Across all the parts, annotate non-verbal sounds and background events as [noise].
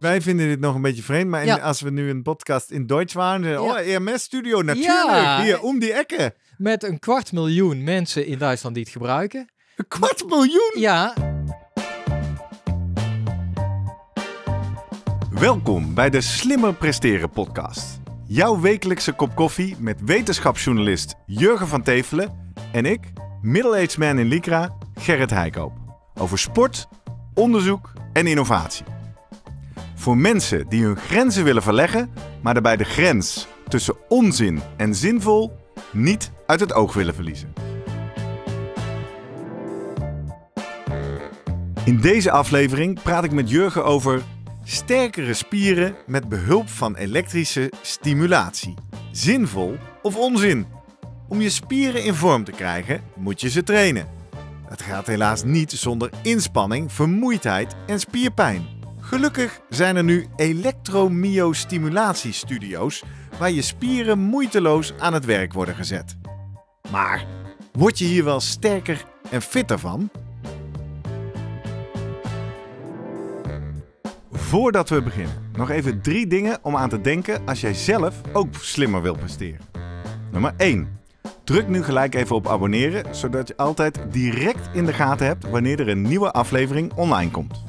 Wij vinden dit nog een beetje vreemd, maar als we nu een podcast in Duits waren, oh, EMS-studio, natuurlijk, hier, om die ekken. Met een kwart miljoen mensen in Duitsland die het gebruiken. Een kwart miljoen? Ja. Welkom bij de Slimmer Presteren podcast. Jouw wekelijkse kop koffie met wetenschapsjournalist Jurgen van Tevelen en ik, middle-aged man in Lycra, Gerrit Heikoop. Over sport, onderzoek en innovatie voor mensen die hun grenzen willen verleggen, maar daarbij de grens tussen onzin en zinvol niet uit het oog willen verliezen. In deze aflevering praat ik met Jurgen over sterkere spieren met behulp van elektrische stimulatie. Zinvol of onzin? Om je spieren in vorm te krijgen, moet je ze trainen. Het gaat helaas niet zonder inspanning, vermoeidheid en spierpijn. Gelukkig zijn er nu Electro-Myostimulatiestudio's waar je spieren moeiteloos aan het werk worden gezet. Maar word je hier wel sterker en fitter van? Voordat we beginnen, nog even drie dingen om aan te denken als jij zelf ook slimmer wil presteren. Nummer 1. Druk nu gelijk even op abonneren, zodat je altijd direct in de gaten hebt wanneer er een nieuwe aflevering online komt.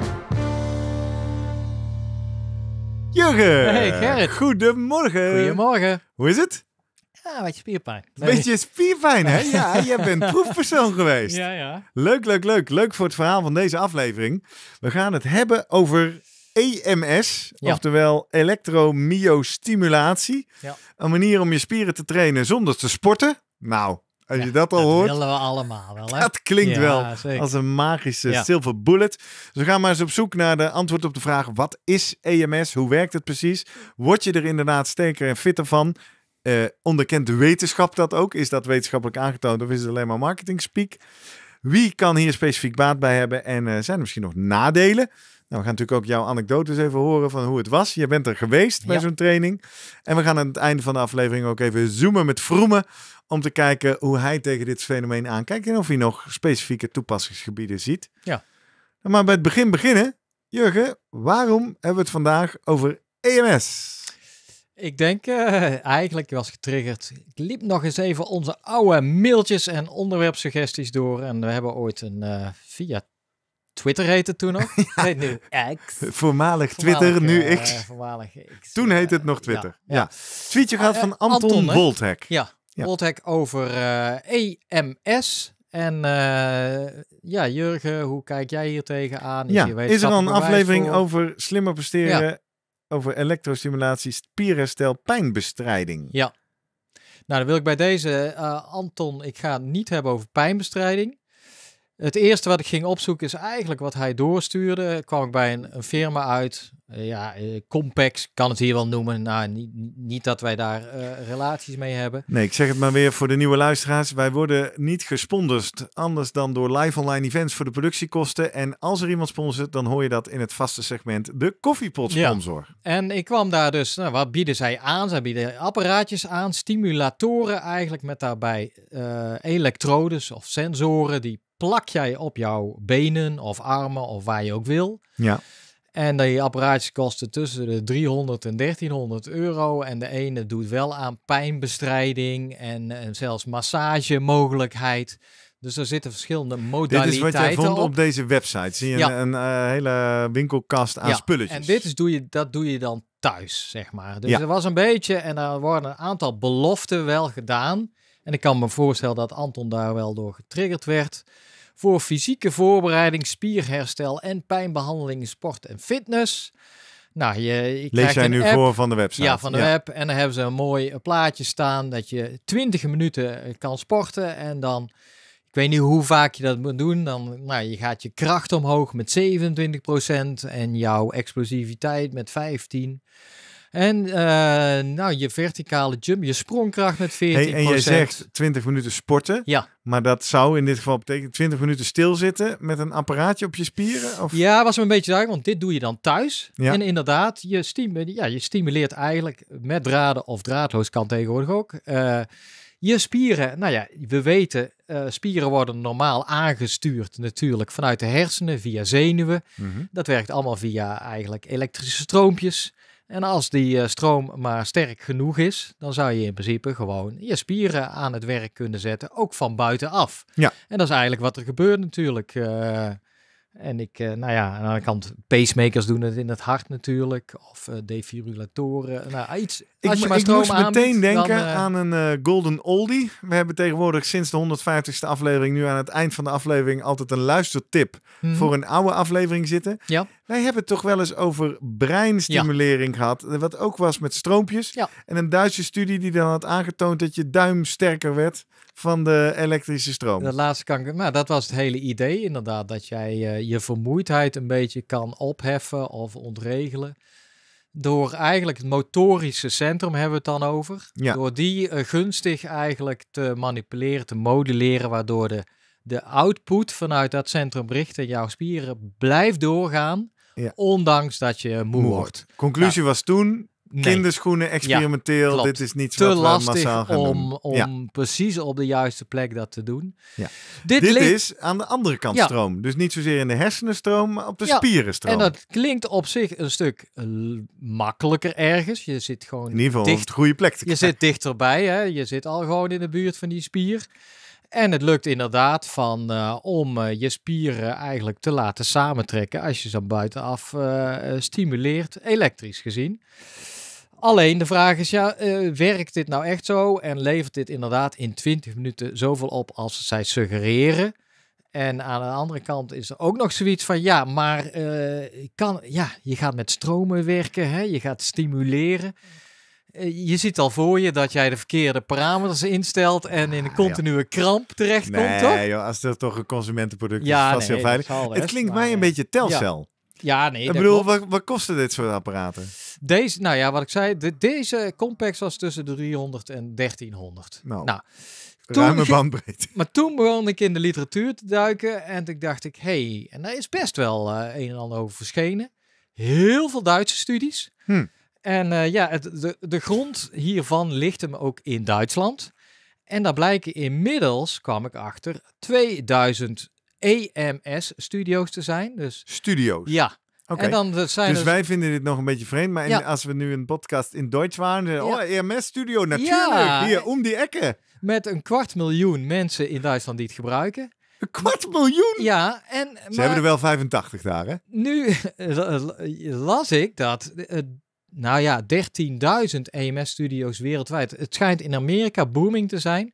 Jurgen! Hey Gerrit. Goedemorgen. Goedemorgen. Hoe is het? Ja, een beetje spierpijn. Een Beetje spierpijn, hè? Ja, jij bent [laughs] proefpersoon geweest. Ja, ja. Leuk, leuk, leuk. Leuk voor het verhaal van deze aflevering. We gaan het hebben over EMS, oftewel elektromyostimulatie. Ja. Een manier om je spieren te trainen zonder te sporten. Nou, als je dat al hoort. Dat willen we allemaal wel. Hè? Dat klinkt wel als een magische ja. silver bullet. Dus we gaan maar eens op zoek naar de antwoord op de vraag: wat is EMS? Hoe werkt het precies? Word je er inderdaad sterker en fitter van? Eh, onderkent de wetenschap dat ook? Is dat wetenschappelijk aangetoond of is het alleen maar marketing speak? Wie kan hier specifiek baat bij hebben en eh, zijn er misschien nog nadelen? Nou, we gaan natuurlijk ook jouw anekdotes even horen van hoe het was. Je bent er geweest bij zo'n training. En we gaan aan het einde van de aflevering ook even zoomen met Vroemen. Om te kijken hoe hij tegen dit fenomeen aankijkt. En of hij nog specifieke toepassingsgebieden ziet. Ja. Maar bij het begin beginnen. Jurgen, waarom hebben we het vandaag over EMS? Ik denk uh, eigenlijk was getriggerd. Ik liep nog eens even onze oude mailtjes en onderwerpsuggesties door. En we hebben ooit een uh, via Twitter heette toen nog. [laughs] ja. Heet nu X. Voormalig Twitter, nu eh, X. voormalig X. Toen heet het nog Twitter. Ja. Tweetje gehad ah, van eh, Anton, Anton Ja. Boltek over EMS. Eh, e en ja, Jurgen, hoe kijk jij hier tegenaan? Is, ja, is er dan een aflevering over slimmer presteren, ja. over elektrostimulatie, spierherstel, pijnbestrijding? Ja. Nou, dan wil ik bij deze, Anton, ik ga het niet hebben over pijnbestrijding. Het eerste wat ik ging opzoeken is eigenlijk wat hij doorstuurde. Kwam ik bij een, een firma uit. Eh, ja, uh, Compex kan het hier wel noemen. Nou, niet, niet dat wij daar eh, relaties mee hebben. Nee, ik zeg het maar weer voor de nieuwe luisteraars. Wij worden niet gesponsord. Anders dan door live online events voor de productiekosten. En als er iemand sponsort, dan hoor je dat in het vaste segment de koffiepot sponsor. Ja. En ik kwam daar dus, nou, wat bieden zij aan? Zij bieden apparaatjes aan, stimulatoren eigenlijk met daarbij elektrodes of sensoren die plak jij op jouw benen of armen of waar je ook wil. Ja. En die apparaatjes kosten tussen de 300 en 1300 euro. En de ene doet wel aan pijnbestrijding en, en zelfs massagemogelijkheid. Dus er zitten verschillende modaliteiten Dit is wat jij vond op, deze website. Zie je een, een eh, hele winkelkast aan ja. spulletjes. En dit is, doe je, dat doe je dan thuis, zeg maar. Dus er was een beetje, en er worden een aantal beloften wel gedaan. En ik kan me voorstellen dat Anton daar wel door getriggerd werd voor fysieke voorbereiding, spierherstel en pijnbehandeling sport en fitness. Nou, je, je Lees jij nu voor van de website? Ja, van de web. En dan hebben ze een mooi plaatje staan dat je 20 minuten eh, kan sporten. En dan, ik weet niet hoe vaak je dat moet doen. Dan, nou, je gaat je kracht omhoog met 27% en jouw explosiviteit met 15%. En eh, nou, je verticale jump, je sprongkracht met 14%. Hey, en je zegt 20 minuten sporten. Ja. Maar dat zou in dit geval betekenen 20 minuten stilzitten met een apparaatje op je spieren? Of? Ja, was me een beetje duidelijk, want dit doe je dan thuis. Ja. En inderdaad, je, stimuleert, eigenlijk met draden of draadloos kan tegenwoordig ook. Eh, je spieren, nou ja, we weten, eh, spieren worden normaal aangestuurd natuurlijk vanuit de hersenen via zenuwen. Mhm. Dat werkt allemaal via eigenlijk elektrische stroompjes. En als die eh, stroom maar sterk genoeg is, dan zou je in principe gewoon je spieren aan het werk kunnen zetten, ook van buitenaf. Ja. En dat is eigenlijk wat er gebeurt natuurlijk. Eh. en ik, eh, nou ja, aan de andere kant, pacemakers doen het in het hart natuurlijk, of uh, defibrillatoren, nou iets. Als ik, maar moest meteen denken aan een golden oldie. We hebben tegenwoordig sinds de 150ste aflevering, nu aan het eind van de aflevering, altijd een luistertip mhm. voor een oude aflevering zitten. Ja. Wij hebben het toch wel eens over breinstimulering gehad. Wat ook was met stroompjes. En een Duitse studie die dan had aangetoond dat je duim sterker werd van de elektrische stroom. Dat laatste kan ik. Nou, dat was het hele idee, inderdaad. Dat jij eh, je vermoeidheid een beetje kan opheffen of ontregelen. Door eigenlijk het motorische centrum hebben we het dan over. Door die eh, gunstig eigenlijk te manipuleren, te modelleren, waardoor de de output vanuit dat centrum richting jouw spieren blijft doorgaan. Ja. Ondanks dat je moe, wordt. Conclusie was toen, kinderschoenen, experimenteel. dit is niet zo eh, lastig massaal om, om precies op de juiste plek dat te doen. Ja. Dit, is aan de andere kant stroom. Dus niet zozeer in de hersenenstroom, maar op de spierenstroom. En dat klinkt op zich een stuk eh, makkelijker ergens. Je zit gewoon in dicht, op de goede plek. Te je zit dichterbij, hè? je zit al gewoon in de buurt van die spier. En het lukt inderdaad van, eh, om eh, je spieren eigenlijk te laten samentrekken als je ze buitenaf eh, stimuleert, elektrisch gezien. Alleen de vraag is, ja, werkt dit nou echt zo en levert dit inderdaad in 20 minuten zoveel op als zij suggereren? En aan de andere kant is er ook nog zoiets van, ja, maar kan, ja, je gaat met stromen werken, hè? je gaat stimuleren. Eh, je ziet al voor je dat jij de verkeerde parameters instelt en in een ah, continue kramp terechtkomt, nee, toch? als dat toch een consumentenproduct is, vast nee, heel veilig. Het, klinkt mij een eh, beetje telcel. Ja. nee. Ik bedoel, wat, wat kosten dit soort apparaten? Deze, nou ja, wat ik zei, deze Compact was tussen de 300 en 1300. nou, nou bandbreedte. Maar toen begon ik in de literatuur te duiken en ik dacht ik, hey, en daar is best wel eh, een en ander over verschenen. Heel veel Duitse studies. Hm. En eh, ja, het, de, de grond hiervan ligt hem ook in Duitsland. En daar blijken inmiddels, kwam ik achter, 2000 EMS-studio's te zijn. Dus, studio's? Ja. Okay. En dan eh, zijn dus, dus wij vinden dit nog een beetje vreemd, maar als we nu een podcast in Duits waren, oh, EMS-studio, natuurlijk, hier om die ekken. Met een kwart miljoen mensen in Duitsland die het gebruiken. Een kwart miljoen? Ja. En, Ze hebben er wel 85 daar, hè? Nu eh, las ik dat nou ja, 13.000 EMS-studio's wereldwijd. Het schijnt in Amerika booming te zijn.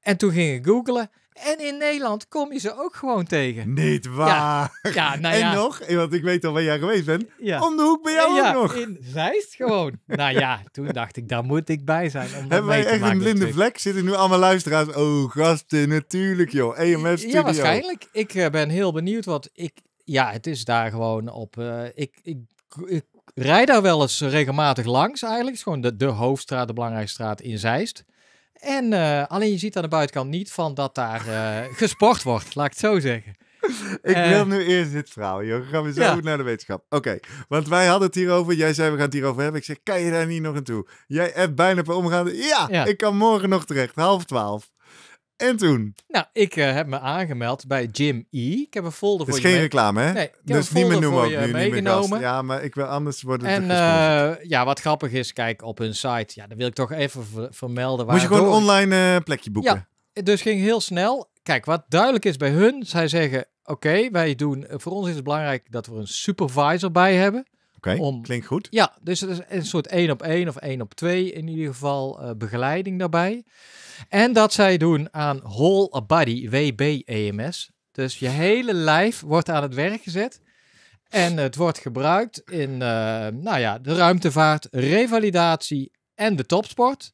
En toen ging ik googlen. En in Nederland kom je ze ook gewoon tegen. Niet waar. Ja, nou [laughs] En nog, want ik weet al waar jij geweest bent. Om de hoek bij jou ook nog. In Zeist gewoon. nou ja, toen dacht ik, daar moet ik bij zijn. Om Hebben wij echt een blinde vlek? Zitten nu allemaal luisteraars? Oh, gasten, natuurlijk joh. EMS Studio. Ja, waarschijnlijk. Ik eh, ben heel benieuwd, want ik, ja, het is daar gewoon op. Eh, ik, ik, ik Rijd daar wel eens regelmatig langs eigenlijk. Het is gewoon de, de hoofdstraat, de belangrijkste straat in Zeist. En eh, alleen je ziet aan de buitenkant niet van dat daar eh, gesport wordt, laat ik het zo zeggen. [laughs] Ik wil eh. nu eerst dit verhaal, joh. gaan we zo ja. naar de wetenschap. Oké, want wij hadden het hierover. Jij zei, we gaan het hierover hebben. Ik zeg, kan je daar niet nog toe? Jij hebt bijna per omgaande. Ja, ja, ik kan morgen nog terecht. Half twaalf. En toen? Nou, ik eh, heb me aangemeld bij Jim E. Ik heb een folder voor je. Het is geen reclame, hè? Nee, dus niet meer noemen ook nu, meegenomen. Meer ja, maar ik wil anders worden. En eh, ja, wat grappig is, kijk op hun site. Ja, dan wil ik toch even vermelden. Waar Moest je gewoon een online uh, plekje boeken? Ja, dus ging heel snel. Kijk, wat duidelijk is bij hun, zij zeggen: Oké, wij doen. Voor ons is het belangrijk dat we een supervisor bij hebben. Oké, klinkt goed. Ja, dus het is een soort één op één of één op twee in ieder geval eh, begeleiding daarbij. En dat zij doen aan whole body WB EMS. Dus je hele lijf wordt aan het werk gezet. En het wordt gebruikt in uh, nou ja, de ruimtevaart, revalidatie en de topsport.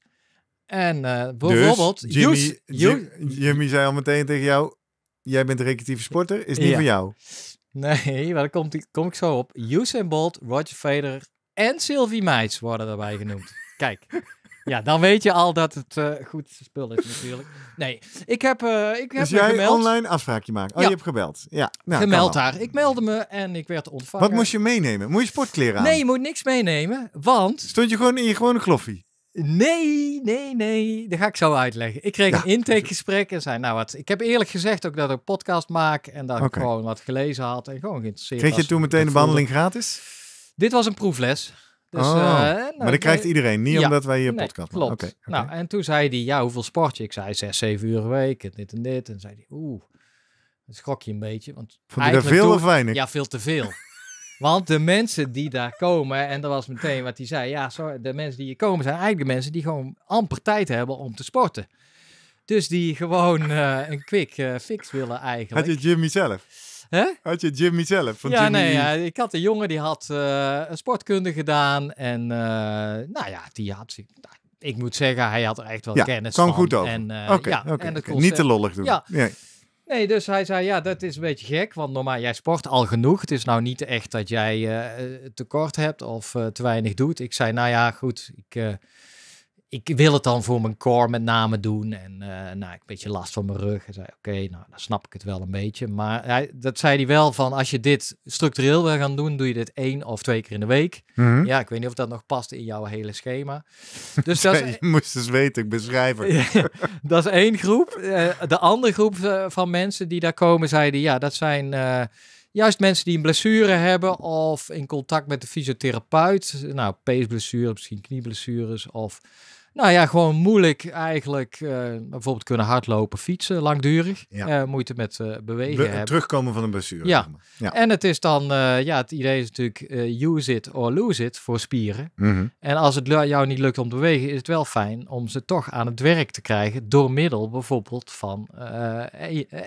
En eh, bijvoorbeeld... Dus, Jimmy, Jimmy, zei al meteen tegen jou, jij bent recreatieve sporter, is niet voor jou. Nee, maar daar kom, kom ik zo op. Usain Bolt, Roger Federer en Sylvie Meijs worden daarbij genoemd. Kijk. Ja, dan weet je al dat het uh, goed spul is natuurlijk. Nee, ik heb, uh, ik heb dus jij online afspraakje maken? Oh, je hebt gebeld. Ja, nou, gemeld daar. Ik meldde me en ik werd ontvangen. Wat moest je meenemen? Moet je sportkleren aan? Nee, je moet niks meenemen, want... Stond je gewoon in je gewone kloffie? Nee, nee, nee. Dat ga ik zo uitleggen. Ik kreeg een intakegesprek en zei, nou wat, ik heb eerlijk gezegd ook dat ik een podcast maak en dat ik gewoon wat gelezen had en gewoon geïnteresseerd Kreeg je toen meteen de behandeling gratis? Dit was een proefles. Dus, oh, eh, maar nou, dat krijgt iedereen, niet omdat wij hier podcast maken. Klopt. Nou, en toen zei hij, ja, hoeveel sport je? Ik zei, zes, zeven uur per week dit en dit. En zei hij, oeh, dat schrok je een beetje. Want Vond veel of weinig? Ja, veel te veel. [laughs] Want de mensen die daar komen, en dat was meteen wat hij zei, ja, sorry, de mensen die hier komen zijn eigenlijk de mensen die gewoon amper tijd hebben om te sporten. Dus die gewoon eh, een quick uh, fix willen eigenlijk. Had je Jimmy zelf? Had je Jimmy zelf? Van ja, nee, ik had een jongen die had eh, een sportkunde gedaan en nou ja, die had... Ik moet zeggen, hij had er echt wel kennis kan van. goed over. En, okay, ja, en Niet te lollig doen. Ja. Nee. Nee, dus hij zei, ja, dat is een beetje gek, want normaal, jij sport al genoeg. Het is nou niet echt dat jij uh, tekort hebt of eh, te weinig doet. Ik zei, nou ja, goed, ik ik wil het dan voor mijn core met name doen. En eh, nou, ik heb een beetje last van mijn rug. En zei, oké, nou, dan snap ik het wel een beetje. Maar dat zei hij wel van, als je dit structureel wil gaan doen, doe je dit één of twee keer in de week. Mhm. Ja, ik weet niet of dat nog past in jouw hele schema. [laughs] Dus dat is, je moest eens weten, ik beschrijf het. [laughs] dat is één groep. Eh, de andere groep eh, van mensen die daar komen, zeiden, ja, dat zijn juist mensen die een blessure hebben of in contact met de fysiotherapeut. Nou, peesblessure, misschien knieblessures of nou ja, gewoon moeilijk eigenlijk eh, bijvoorbeeld kunnen hardlopen, fietsen, langdurig. Eh, moeite met eh, bewegen hebben. Terugkomen van een blessure. Ja. En het is dan, ja, het idee is natuurlijk use it or lose it voor spieren. Mhm. En als het jou niet lukt om te bewegen, is het wel fijn om ze toch aan het werk te krijgen door middel bijvoorbeeld van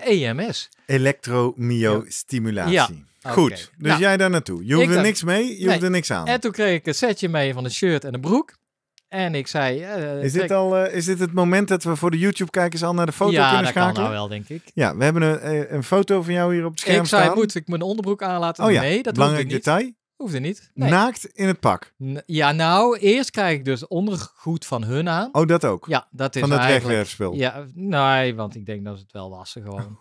EMS. E- e Elektromyostimulatie. Ja. Goed, dus nou. jij daar naartoe. Je hoeft er niks mee, je hoeft er niks aan. En toen kreeg ik een setje mee van een shirt en een broek. En ik zei... Eh, is, dit al, eh, is dit het moment dat we voor de YouTube-kijkers al naar de foto ja, kunnen schakelen? Ja, dat kan nou wel, denk ik. Ja, we hebben een, eh, een, foto van jou hier op het scherm ik staan. Ik zei, moet ik mijn onderbroek aanlaten? Oh ja, nee, dat belangrijk detail. Hoefde niet. Naakt in het pak. ja, nou, eerst krijg ik dus ondergoed van hun aan. Oh, dat ook? Ja, dat is Van het eigenlijk... Ja, nee, want ik denk dat het wel wassen gewoon.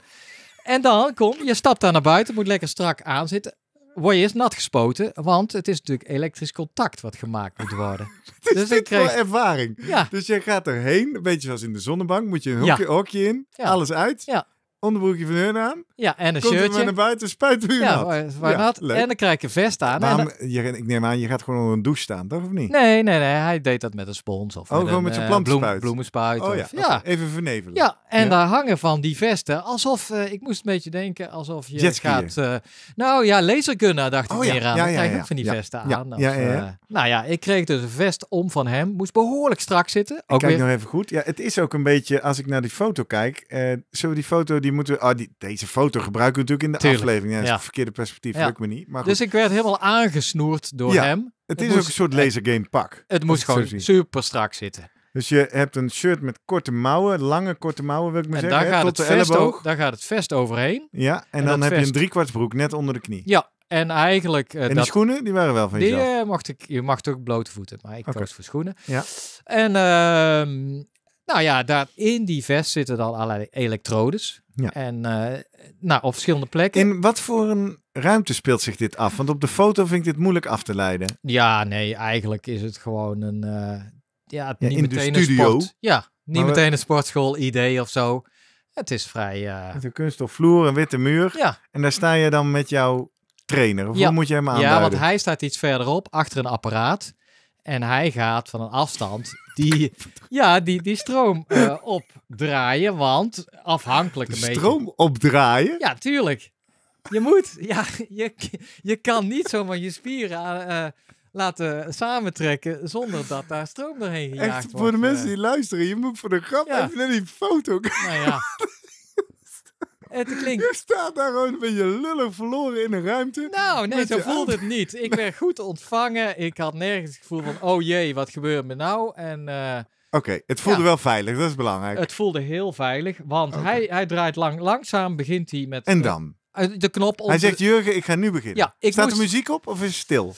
en dan, kom, je stapt daar naar buiten, moet lekker strak aanzitten word je eens nat gespoten, want het is natuurlijk elektrisch contact wat gemaakt moet worden. [laughs] dus ik kreeg... ervaring. Ja. Dus je gaat erheen, een beetje zoals in de zonnebank, moet je een hoekje hokje in, alles uit onderbroekje van hun aan. Ja, en een shirtje. Komt naar buiten, spuit Ja, en dan krijg je een vest aan. Waarom, dan... ik neem aan, je gaat gewoon onder een douche staan, toch? Of niet? Nee, nee, nee. Hij deed dat met een spons. Of oh, met gewoon een, met zijn eh, plantenspuit. Bloem, bloemenspuit. Oh, ja. Even vernevelen. Ja, en daar hangen van die vesten. Alsof, eh, ik moest een beetje denken, alsof je Jetskier. gaat... Uh, nou ja, lasergunner dacht ik oh, meer aan. krijg ik ook van die vesten aan. nou ja, ik kreeg dus een vest om van hem. Moest behoorlijk strak zitten. Ook kijk nog even goed. Ja, het is ook een beetje, als ik naar die foto kijk. zullen die foto die moeten we, ah, deze foto gebruiken we natuurlijk in de aflevering. Ja, verkeerde perspectief, lukt me niet. Maar Dus ik werd helemaal aangesnoerd door hem. Het, is ook een soort eh, laser game pak. Het moest gewoon super strak zitten. Dus je hebt een shirt met korte mouwen, lange korte mouwen wil ik maar zeggen. Daar gaat, tot het de elleboog daar gaat het vest overheen. Ja, en, dan heb je een driekwartsbroek net onder de knie. Ja, en eigenlijk... Uh, en die schoenen, die waren wel van jezelf? Die eh, je mag toch blote voeten, maar ik okay. koos voor schoenen. Ja. En ehm, nou ja, daar in die vest zitten dan allerlei elektrodes. Ja. En eh, nou, op verschillende plekken. In wat voor een ruimte speelt zich dit af? Want op de foto vind ik dit moeilijk af te leiden. Ja, nee, eigenlijk is het gewoon een. Uh, ja, niet meteen een studio. Ja, niet meteen een sportschool idee of zo. Het is vrij. Uh... Eh, met een kunststof vloer, een witte muur. Ja. En daar sta je dan met jouw trainer. Of hoe moet je hem aanduiden? Ja, want hij staat iets verderop, achter een apparaat. En hij gaat van een afstand die, [laughs] ja, die, die stroom eh, opdraaien. Want afhankelijk een beetje. Stroom opdraaien? Ja, tuurlijk. Je moet. Ja, je, je kan niet zomaar je spieren eh, laten samentrekken zonder dat daar stroom doorheen gejaagd Echt, wordt. Voor de mensen eh. die luisteren, je moet voor de grap even naar die foto kijken. Nou ja. [laughs] Het klinkt... Je staat daar gewoon een beetje lullig verloren in een ruimte. Nou, nee, zo voelde het niet. Ik werd goed ontvangen. Ik had nergens het gevoel van, oh jee, wat gebeurt me nou? En... Eh, Oké, het voelde wel veilig, dat is belangrijk. Het voelde heel veilig, want hij, hij draait lang, langzaam, begint hij met... En eh, dan? Eh, de, knop op. Hij zegt, Jurgen, ik ga nu beginnen. Ja, ik Staat de muziek op of is het stil?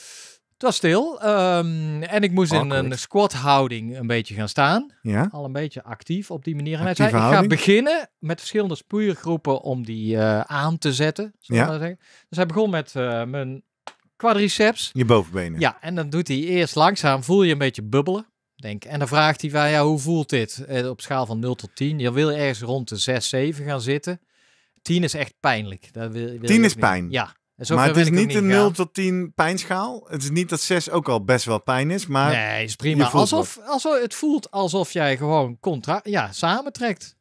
Het was stil. Ehm, en ik moest in een squat houding een beetje gaan staan. Al een beetje actief op die manier. En hij zei, houding. ik ga beginnen met verschillende spuurgroepen om die eh, aan te zetten. Ja. zeggen. Dus hij begon met eh, mijn quadriceps. Je bovenbenen. Ja, en dan doet hij eerst langzaam, voel je een beetje bubbelen. Denk. En dan vraagt hij van, ja, hoe voelt dit? Eh, op schaal van 0 tot 10. Je wil ergens rond de 6, 7 gaan zitten. 10 is echt pijnlijk. Dat wil, wil 10 is pijn? Ja maar het is niet een 0 tot 10 pijnschaal. Het is niet dat 6 ook al best wel pijn is, maar... Nee, is prima. Alsof, alsof het voelt alsof jij gewoon contra... Ja, samen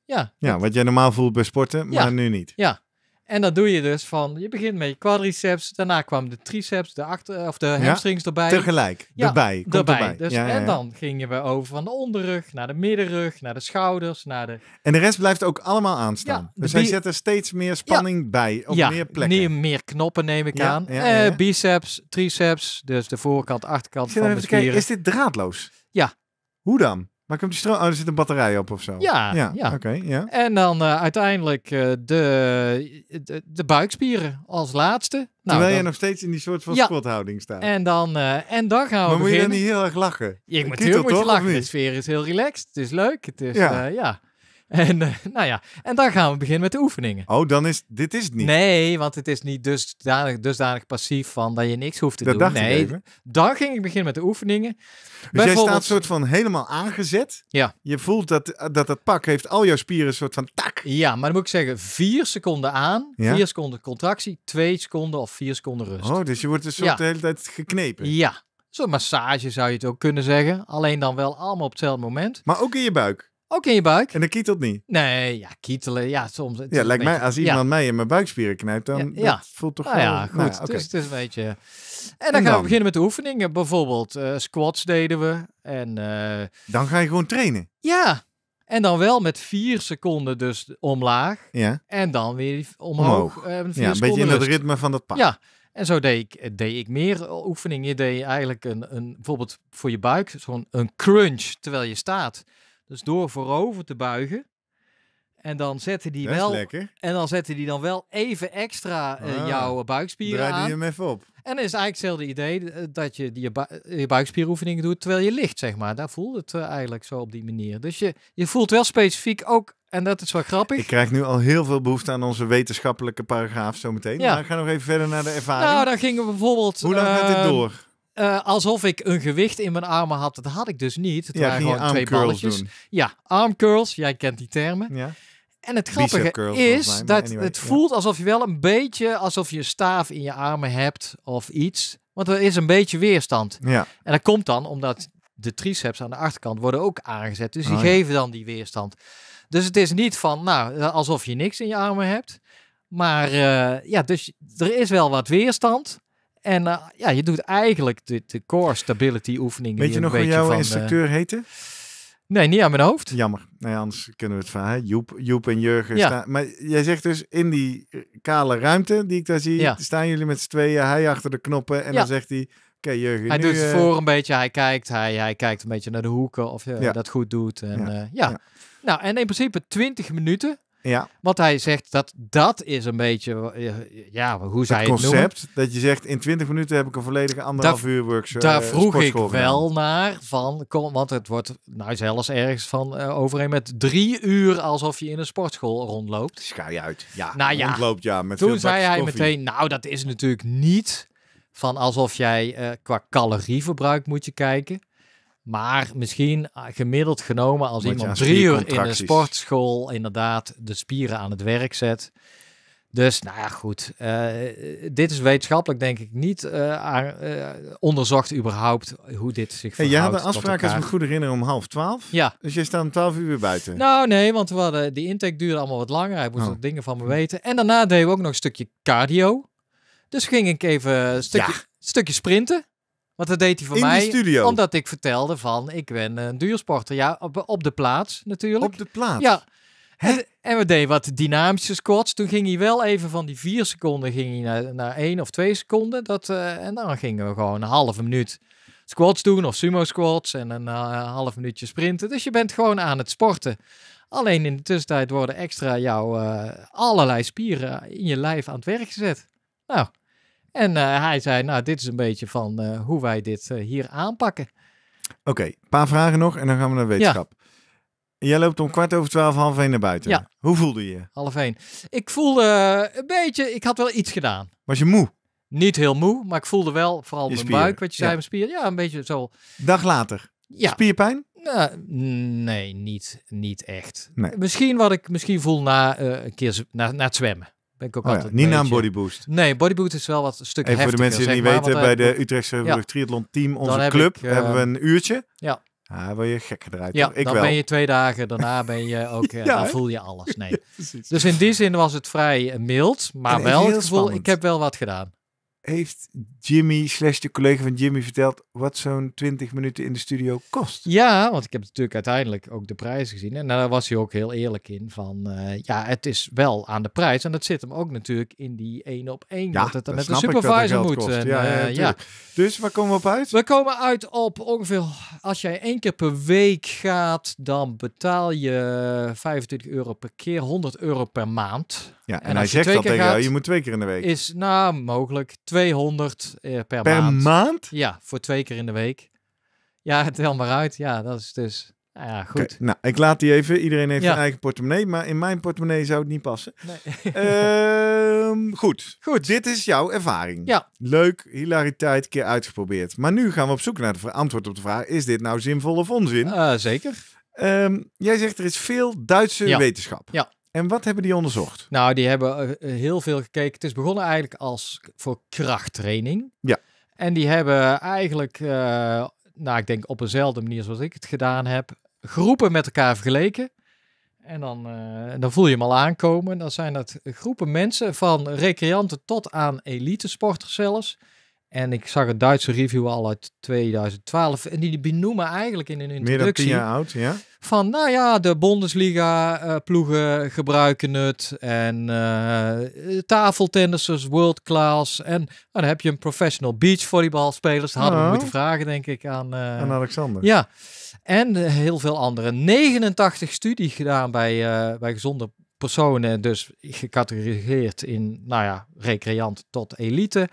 Ja. Ja, wat jij normaal voelt bij sporten, maar nu niet. Ja. En dat doe je dus van, je begint met je quadriceps, daarna kwam de triceps, de, achter, of de hamstrings erbij. Tegelijk, erbij, erbij. Dus, en dan gingen we over van de onderrug naar de middenrug, naar de schouders, naar de... En de rest blijft ook allemaal aanstaan. dus hij zet er steeds meer spanning bij, op meer plekken. Meer, meer knoppen neem ik aan. Eh, biceps, triceps, dus de voorkant, achterkant van de spieren. is dit draadloos? Ja. Hoe dan? Maar komt die stroom? Oh, er zit een batterij op of zo. Ja, ja. Oké, ja. En dan eh, uiteindelijk eh, de, de, de, buikspieren als laatste. Nou, Terwijl je nog steeds in die soort van ja. staat. En dan, uh, en dan gaan we Maar beginnen. moet je dan niet heel erg lachen? Ik natuurlijk moet je lachen. De sfeer is heel relaxed. Het is leuk. Het is, ja. En eh, nou ja, en dan gaan we beginnen met de oefeningen. Oh, dan is dit is het niet. Nee, want het is niet dusdanig, passief van dat je niks hoeft te dat doen. Dacht nee, dan ging ik beginnen met de oefeningen. Dus Bijvoorbeeld... jij staat soort van helemaal aangezet. Ja. Je voelt dat, dat pak heeft al jouw spieren een soort van tak. Ja, maar dan moet ik zeggen, vier seconden aan, vier seconden contractie, twee seconden of vier seconden rust. Oh, dus je wordt een dus soort de hele tijd geknepen. Ja, Zo'n massage zou je het ook kunnen zeggen. Alleen dan wel allemaal op hetzelfde moment. Maar ook in je buik. Ook in je buik? En dan kietelt niet? Nee, ja, kietelen, ja, soms. Ja, lijkt mij, als iemand mij in mijn buikspieren knijpt, dan ja, voelt toch nou wel... ja, goed, nou, dus het is een beetje... En dan, gaan we beginnen met de oefeningen. Bijvoorbeeld eh, squats deden we. En, eh, dan ga je gewoon trainen? Ja, en dan wel met vier seconden dus omlaag. Ja. En dan weer omhoog. Eh, ja, een beetje in het ritme van dat pak. Ja, en zo deed ik, deed ik meer oefeningen. Je deed eigenlijk een, een, bijvoorbeeld voor je buik, zo'n een crunch terwijl je staat. Dus door voorover te buigen. En dan zetten die wel. En dan zetten die dan wel even extra eh, ah. jouw buikspieren draai aan. Draai hem even op. En het is eigenlijk hetzelfde idee eh, dat je die, je, bu buikspieroefeningen doet terwijl je ligt, zeg maar. Daar voelt het eh, eigenlijk zo op die manier. Dus je, je voelt wel specifiek ook, en dat is wel grappig. Ik krijg nu al heel veel behoefte aan onze wetenschappelijke paragraaf zometeen. Ja. Maar we gaan nog even verder naar de ervaring. Nou, dan gingen we bijvoorbeeld... Hoe lang gaat dit ehm, door? Eh, alsof ik een gewicht in mijn armen had. Dat had ik dus niet. Het waren gewoon twee balletjes. Doen. Ja, curls. Jij kent die termen. Ja. En het grappige is dat het voelt alsof je wel een beetje alsof je staaf in je armen hebt of iets. Want er is een beetje weerstand. Ja. En dat komt dan omdat de triceps aan de achterkant worden ook aangezet. Dus die oh, geven dan die weerstand. Dus het is niet van, nou, alsof je niks in je armen hebt. Maar eh, ja, dus er is wel wat weerstand. En eh, ja, je doet eigenlijk de, de core stability oefeningen. Weet je, nog hoe jouw instructeur eh, heette? Nee, niet aan mijn hoofd. Jammer. Nee, anders kunnen we het van Joep, Joep en Jurgen. Ja. Staan. Maar jij zegt dus in die kale ruimte die ik daar zie, ja. staan jullie met z'n tweeën, hij achter de knoppen en dan zegt hij. Oké, Jurgen. Hij nu, doet het eh, voor een beetje, hij kijkt, hij, hij kijkt een beetje naar de hoeken of je dat goed doet. En, ja. Nou, en in principe 20 minuten ja. Want hij zegt dat dat is een beetje, eh, ja, hoe zij het concept dat je zegt in 20 minuten heb ik een volledige anderhalf uur workshop. Eh, daar vroeg ik wel naar van, kom, want het wordt nou zelfs ergens van uh, overeen met drie uur alsof je in een sportschool rondloopt. je uit. Ja. Nou ja. Rondloopt ja. Met toen zei hij meteen, nou dat is natuurlijk niet van alsof jij qua calorieverbruik moet je kijken. Maar misschien ah, gemiddeld genomen, als iemand drie uur in de sportschool inderdaad de spieren aan het werk zet. Dus nou ja, goed. Eh, dit is wetenschappelijk denk ik niet eh, eh, onderzocht überhaupt hoe dit zich verhoudt. Hey, had de afspraak is me goed herinneren om half twaalf. Ja. Dus je staat om twaalf uur buiten. Nou nee, want we hadden, die intake duurde allemaal wat langer. Hij moest oh. dingen van me weten. En daarna deden we ook nog een stukje cardio. Dus ging ik even een stukje, stukje sprinten. Want dat deed hij voor in mij. Studio. Omdat ik vertelde van, ik ben een duursporter. Ja, op, de plaats natuurlijk. Op de plaats? Ja. En, en, we deden wat dynamische squats. Toen ging hij wel even van die vier seconden ging hij naar, naar één of twee seconden. Dat, eh, en dan gingen we gewoon een halve minuut squats doen of sumo squats en een eh, half minuutje sprinten. Dus je bent gewoon aan het sporten. Alleen in de tussentijd worden extra jouw eh, allerlei spieren in je lijf aan het werk gezet. Nou, en eh, hij zei, nou, dit is een beetje van eh, hoe wij dit eh, hier aanpakken. Oké, een paar vragen nog en dan gaan we naar wetenschap. Ja. Jij loopt om kwart over twaalf, half één naar buiten. Hoe voelde je? Half één. Ik voelde een beetje, ik had wel iets gedaan. Was je moe? Niet heel moe, maar ik voelde wel, vooral mijn buik, wat je zei, mijn spier, Ja, een beetje zo. Dag later? Ja. Spierpijn? Nou, nee, niet, niet echt. Misschien wat ik misschien voel na een keer na, na het zwemmen. Oh niet naar een bodyboost. Nee, bodyboost is wel wat een stuk Even voor de mensen die niet weten, eh, bij de Utrechtse ja. Triathlon Team, onze club, hebben we eh, een uurtje. Ja. Ah, word je gek gedraaid. Ja, ik dan ben je twee dagen, daarna ben je [laughs] ook, eh, ja, dan voel je alles. Nee. [laughs] dus in die zin was het vrij mild, maar wel ik heb wel wat gedaan heeft Jimmy slash de collega van Jimmy verteld wat zo'n 20 minuten in de studio kost? Ja, want ik heb natuurlijk uiteindelijk ook de prijs gezien. En daar was hij ook heel eerlijk in van, eh, ja, het is wel aan de prijs. En dat zit hem ook natuurlijk in die één op één. Ja, dat het dan met een supervisor moet. En, ja, ja, eh, Dus waar komen we op uit? We komen uit op ongeveer, als jij één keer per week gaat, dan betaal je 25 euro per keer, 100 euro per maand. Ja, en, hij zegt dat tegen jou, je moet twee keer in de week. Is nou mogelijk 200 eh, per, maand. Per maand? Ja, voor twee keer in de week. Ja, tel maar uit. Ja, dat is dus... Ah ja, goed. nou, ik laat die even. Iedereen heeft zijn eigen portemonnee, maar in mijn portemonnee zou het niet passen. [laughs] Ehm, goed. goed. Dit is jouw ervaring. Ja. Leuk, hilariteit, keer uitgeprobeerd. Maar nu gaan we op zoek naar het antwoord op de vraag: is dit nou zinvol of onzin? Eh, zeker. Ehm, jij zegt er is veel Duitse wetenschap. Ja. En wat hebben die onderzocht? Nou, die hebben eh, eh, heel veel gekeken. Het is begonnen eigenlijk als voor krachttraining. Ja. En die hebben eigenlijk, uh, nou, ik denk op eenzelfde manier zoals ik het gedaan heb, groepen met elkaar vergeleken. En dan, dan voel je hem al aankomen. Dan zijn dat groepen mensen van recreanten tot aan elite sporters zelfs. En ik zag een Duitse review al uit 2012. En die benoemen eigenlijk in een introductie... tien jaar oud, Van, nou ja, de Bundesliga-ploegen eh, gebruiken het. En uh, tafeltennissers, world class. En nou, dan heb je een professional beachvolleybalspelers. Dat hadden we oh. moeten vragen, denk ik, aan... Eh, aan Alexander. Ja. En heel veel andere. 89 studie gedaan bij, bij gezonde personen. Dus gecategoriseerd in, nou ja, recreant tot elite.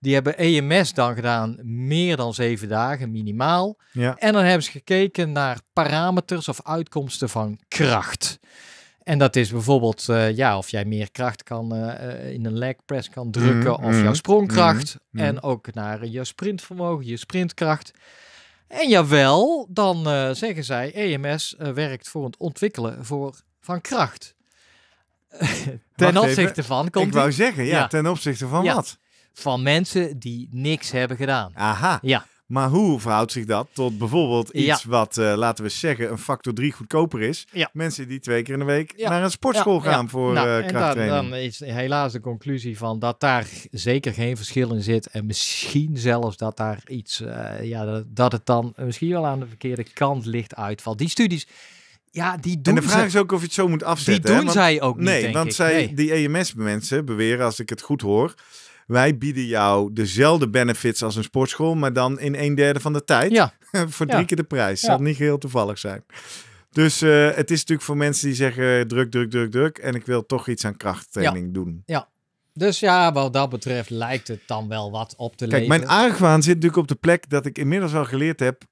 Die hebben EMS dan gedaan, meer dan zeven dagen minimaal. En dan hebben ze gekeken naar parameters of uitkomsten van kracht. En dat is bijvoorbeeld eh, ja, of jij meer kracht kan eh, eh, in een leg press kan drukken mhm, of jouw mhm. sprongkracht. Mhm, en ook naar je sprintvermogen, je sprintkracht. En jawel, dan zeggen zij EMS werkt voor het ontwikkelen voor, van kracht. [laughs] ten opzichte van komt. Ik wou zeggen, ja, ten opzichte van wat? van mensen die niks hebben gedaan. Aha. Ja. Maar hoe verhoudt zich dat tot bijvoorbeeld iets wat, eh, laten we zeggen, een factor 3 goedkoper is? Ja. Mensen die twee keer in de week naar een sportschool gaan voor nou, eh, En dan, dan, is helaas de conclusie van dat daar zeker geen verschil in zit. En misschien zelfs dat daar iets, eh, ja, dat het dan misschien wel aan de verkeerde kant ligt uitvalt. Die studies ja, die doen En de vraag ze... is ook of je het zo moet afzetten. Die doen zij ook niet, Nee, want zij, die EMS-mensen beweren, als ik het goed hoor... Wij bieden jou dezelfde benefits als een sportschool, maar dan in een derde van de tijd. [laughs] voor drie keer de prijs. Zal niet heel toevallig zijn. Dus eh, het is natuurlijk voor mensen die zeggen eh, druk, druk, druk, druk. En ik wil toch iets aan krachttraining doen. Ja, dus ja, wat dat betreft lijkt het dan wel wat op te Kijk, Mijn argwaan zit natuurlijk op de plek dat ik inmiddels al geleerd heb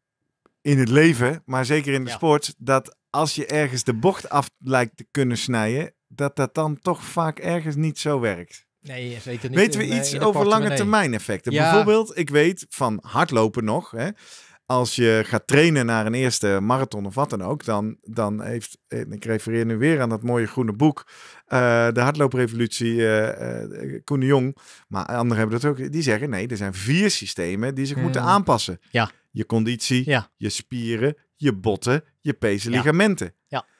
in het leven, maar zeker in de sport, dat als je ergens de bocht af lijkt te kunnen snijden, dat dat dan toch vaak ergens niet zo werkt. Nee, niet. Weten we iets over lange termijn effecten? Bijvoorbeeld, ik weet van hardlopen nog. Hè, als je gaat trainen naar een eerste marathon of wat dan ook, dan, dan heeft, eh, ik refereer nu weer aan dat mooie groene boek, eh, de hardlooprevolutie, eh, Koen de Jong, maar anderen hebben dat ook, die zeggen nee, er zijn vier systemen die zich moeten hmm. aanpassen. Ja. Je conditie, ja. je spieren, je botten, je pezen, ligamenten. Ja. ja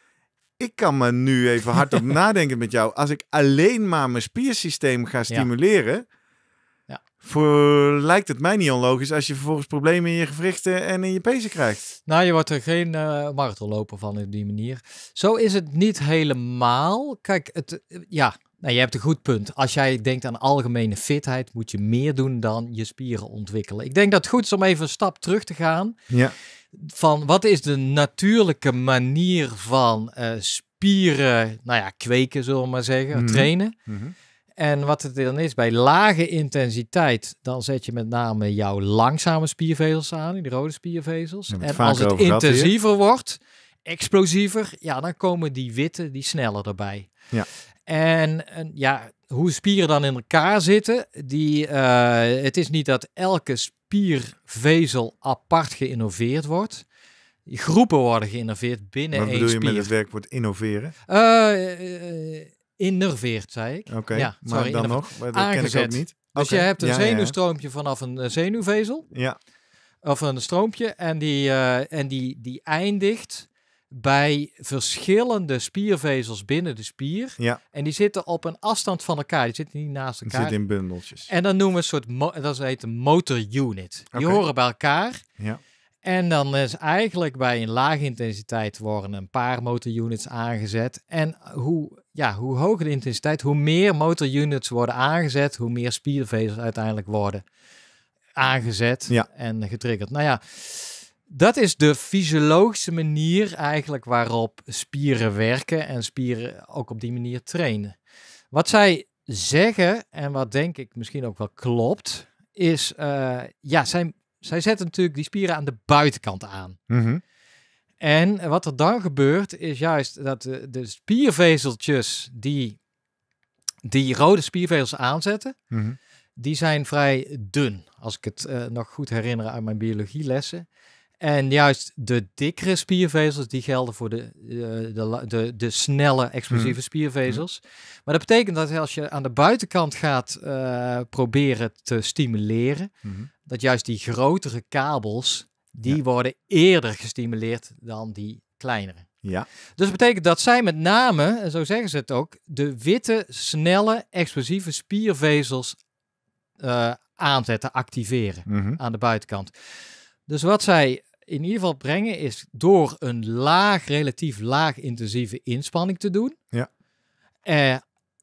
ik kan me nu even hardop [laughs] nadenken met jou. Als ik alleen maar mijn spiersysteem ga stimuleren, ja. Voor, lijkt het mij niet onlogisch als je vervolgens problemen in je gewrichten en in je pezen krijgt. Nou, je wordt er geen uh, marathonloper van in die manier. Zo is het niet helemaal. Kijk, het, eh, ja, nou, je hebt een goed punt. Als jij denkt aan algemene fitheid, moet je meer doen dan je spieren ontwikkelen. Ik denk dat het goed is om even een stap terug te gaan. Ja. Van wat is de natuurlijke manier van eh, spieren, nou ja, kweken zullen we maar zeggen, mhm. trainen. Mhm. En wat het dan is, bij lage intensiteit, dan zet je met name jouw langzame spiervezels aan, die rode spiervezels. En als het intensiever wordt, explosiever, ja, dan komen die witte, die sneller erbij. Ja. En, en ja, hoe spieren dan in elkaar zitten, die, eh, het is niet dat elke spiervezel apart geïnnoveerd wordt. Groepen worden geïnnoveerd binnen één spier. Wat bedoel je met het werkwoord innoveren? Uh, eh, eh, innerveert, zei ik. Oké, ja, maar dan nog, dat Aangezet. ken ik ook niet. Dus je hebt een zenuwstroompje vanaf een zenuwvezel. Ja. Of een stroompje. En die, en die, die eindigt bij verschillende spiervezels binnen de spier. Ja. En die zitten op een afstand van elkaar. Die zitten niet naast elkaar. Die zitten in bundeltjes. En dan noemen we een soort, dat heet een motor unit. Die horen bij elkaar. Ja. En dan is eigenlijk bij een lage intensiteit worden een paar motor units aangezet. En hoe, ja, hoe hoger de intensiteit, hoe meer motor units worden aangezet, hoe meer spiervezels uiteindelijk worden aangezet en getriggerd. Nou ja, dat is de fysiologische manier eigenlijk waarop spieren werken en spieren ook op die manier trainen. Wat zij zeggen, en wat denk ik misschien ook wel klopt, is, uh, ja, zij, zij zetten natuurlijk die spieren aan de buitenkant aan. Mm En wat er dan gebeurt, is juist dat de, de spiervezeltjes die die rode spiervezels aanzetten, mhm. die zijn vrij dun. Als ik het eh, nog goed herinner aan mijn biologielessen. En juist de dikkere spiervezels, die gelden voor de, eh, de, de, de snelle explosieve hmm. spiervezels. Hmm. Maar dat betekent dat als je aan de buitenkant gaat eh, proberen te stimuleren, hmm. dat juist die grotere kabels, die worden eerder gestimuleerd dan die kleinere. Ja. Dus dat betekent dat zij met name, en zo zeggen ze het ook, de witte, snelle, explosieve spiervezels uh, aanzetten, activeren aan de buitenkant. Dus wat zij in ieder geval brengen is door een laag, relatief laag intensieve inspanning te doen. Ja. Eh,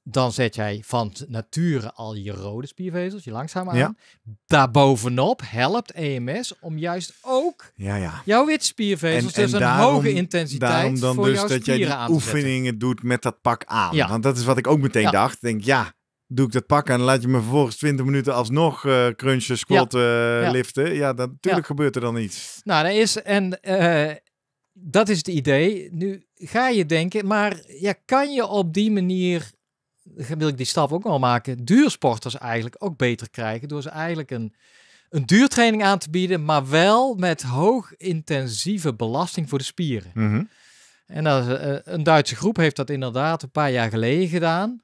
dan zet jij van nature al je rode spiervezels, je langzaam aan. Daarbovenop helpt EMS om juist ook ja, ja. jouw wit spiervezels, en, dus een hoge intensiteit dan voor dus dat jij oefeningen doet met dat pak aan. Want dat is wat ik ook meteen dacht. Denk ja, doe ik dat pak en laat je me vervolgens 20 minuten alsnog uh, crunchen, squatten, eh, liften. Ja, natuurlijk gebeurt er dan iets. Nou, dat is, en eh, dat is het idee. Nu ga je denken, maar ja, kan je op die manier, wil ik die stap ook wel maken, duursporters eigenlijk ook beter krijgen door ze eigenlijk een een duurtraining aan te bieden, maar wel met hoog intensieve belasting voor de spieren. Mhm. En een Duitse groep heeft dat inderdaad een paar jaar geleden gedaan.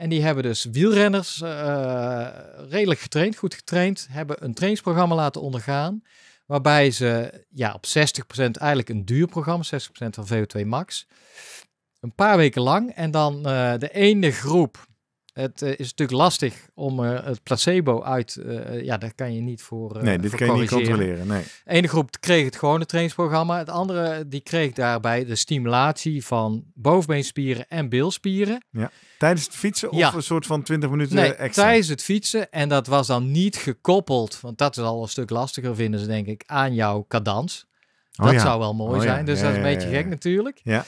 En die hebben dus wielrenners eh, redelijk getraind, goed getraind, hebben een trainingsprogramma laten ondergaan. Waarbij ze ja, op 60% eigenlijk een duur programma, 60% van VO2 max. Een paar weken lang. En dan eh, de ene groep het eh, is natuurlijk lastig om eh, het placebo uit, uh, ja, daar kan je niet voor Nee, dit kan je niet controleren, nee. Ene groep kreeg het gewone trainingsprogramma, het andere die kreeg daarbij de stimulatie van bovenbeenspieren en bilspieren. Ja. Tijdens het fietsen of een soort van 20 minuten nee, extra? tijdens het fietsen en dat was dan niet gekoppeld, want dat is al een stuk lastiger vinden ze denk ik, aan jouw cadans. Oh dat zou wel mooi oh zijn, dus dat is een beetje gek natuurlijk. Ja.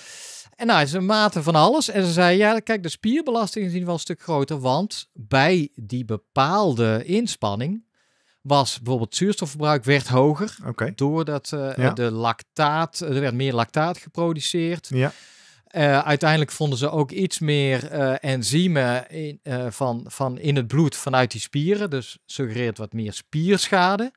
En nou, ze mate van alles. En ze zei, ja, kijk, de spierbelasting is in ieder geval een stuk groter. Want bij die bepaalde inspanning was bijvoorbeeld zuurstofverbruik werd hoger. Doordat uh, de lactaat, er werd meer lactaat geproduceerd. Ja. Eh, uiteindelijk vonden ze ook iets meer eh, enzymen in, van, van in het bloed vanuit die spieren. Dus suggereert wat meer spierschade.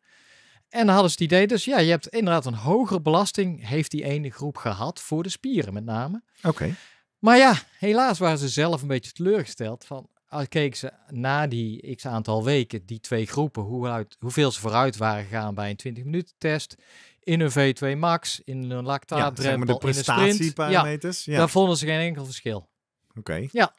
En dan hadden ze het idee, dus ja, je hebt inderdaad een hogere belasting, heeft die ene groep gehad, voor de spieren met name. Oké. Maar ja, helaas waren ze zelf een beetje teleurgesteld. Van, ah, keken ze na die x aantal weken, die twee groepen, hoe uit, hoeveel ze vooruit waren gegaan bij een 20-minuten test. In een V2 max, in een lactaat ja, de prestatieparameters. Ja, ja, daar vonden ze geen enkel verschil. Oké. Ja,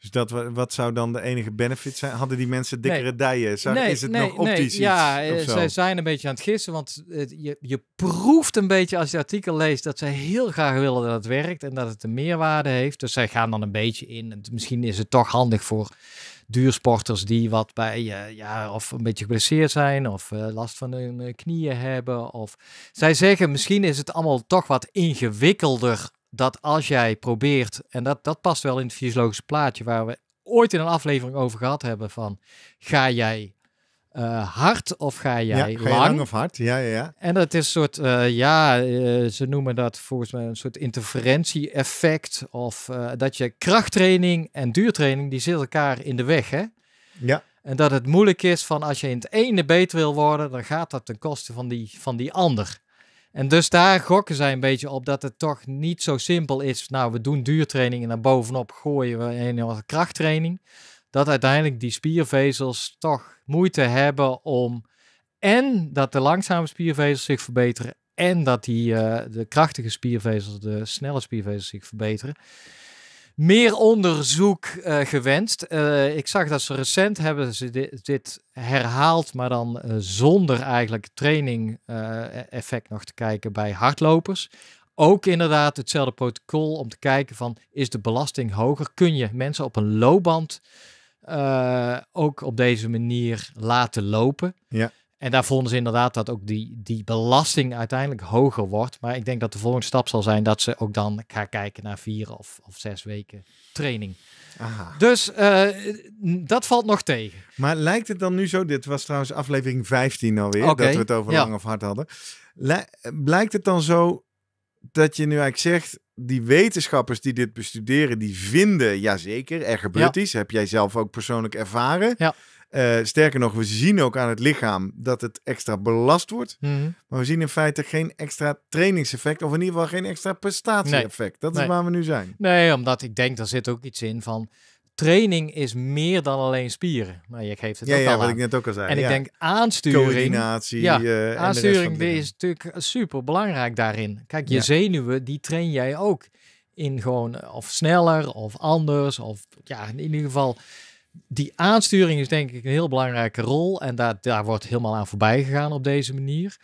dus dat, wat zou dan de enige benefit zijn? Hadden die mensen dikkere dijen? Zou, nee, is het nee, nog optisch Ja, eh, zij zijn een beetje aan het gissen. Want je, je proeft een beetje als je artikel leest... dat zij heel graag willen dat het werkt en dat het een meerwaarde heeft. Dus zij gaan dan een beetje in. En misschien is het toch handig voor duursporters die wat bij uh, ja, of een beetje geblesseerd zijn of eh, last van hun knieën hebben. Of zij zeggen misschien is het allemaal toch wat ingewikkelder dat als jij probeert, en dat, dat past wel in het fysiologische plaatje waar we ooit in een aflevering over gehad hebben van ga jij eh, hard of ga jij ja, ga lang? lang? of hard, ja, ja, ja. En dat is een soort, eh, ja, eh, ze noemen dat volgens mij een soort interferentie-effect of dat je krachttraining en duurtraining, die zitten elkaar in de weg, hè? Ja. En dat het moeilijk is van als je in het ene beter wil worden, dan gaat dat ten koste van die, van die ander. En dus daar gokken zij een beetje op dat het toch niet zo simpel is. Nou, we doen duurtraining en dan bovenop gooien we een krachttraining. Dat uiteindelijk die spiervezels toch moeite hebben om. En dat de langzame spiervezels zich verbeteren. En dat die, eh, de krachtige spiervezels, de snelle spiervezels zich verbeteren meer onderzoek eh, gewenst. Eh, ik zag dat ze recent hebben ze dit, herhaald, maar dan eh, zonder eigenlijk training effect nog te kijken bij hardlopers. Ook inderdaad hetzelfde protocol om te kijken van is de belasting hoger? Kun je mensen op een loopband ook op deze manier laten lopen? Ja. En daar vonden ze inderdaad dat ook die, die belasting uiteindelijk hoger wordt. Maar ik denk dat de volgende stap zal zijn dat ze ook dan gaan kijken naar vier of, of zes weken training. Aha. Dus eh, dat valt nog tegen. Maar lijkt het dan nu zo, dit was trouwens aflevering 15 alweer, dat we het over lang of hard hadden. Eh, blijkt het dan zo dat je nu eigenlijk zegt, die wetenschappers die dit bestuderen, die vinden, ja er gebeurt ja. iets. Heb jij zelf ook persoonlijk ervaren? Ja. Eh, sterker nog, we zien ook aan het lichaam dat het extra belast wordt. Mhm. Maar we zien in feite geen extra trainingseffect. Of in ieder geval geen extra prestatie-effect. Dat is waar we nu zijn. Nee, omdat ik denk, daar zit ook iets in van training is meer dan alleen spieren. Maar nou, je geeft het ja, ook ja, wat ik net ook al zei. En ik denk aansturing. Coördinatie. Ja, uh, aansturing is natuurlijk super belangrijk daarin. Kijk, je zenuwen, die train jij ook in gewoon eh, of sneller of anders. Of ja, in ieder geval die aansturing is denk ik een heel belangrijke rol. En daar, daar wordt helemaal aan voorbij gegaan op deze manier.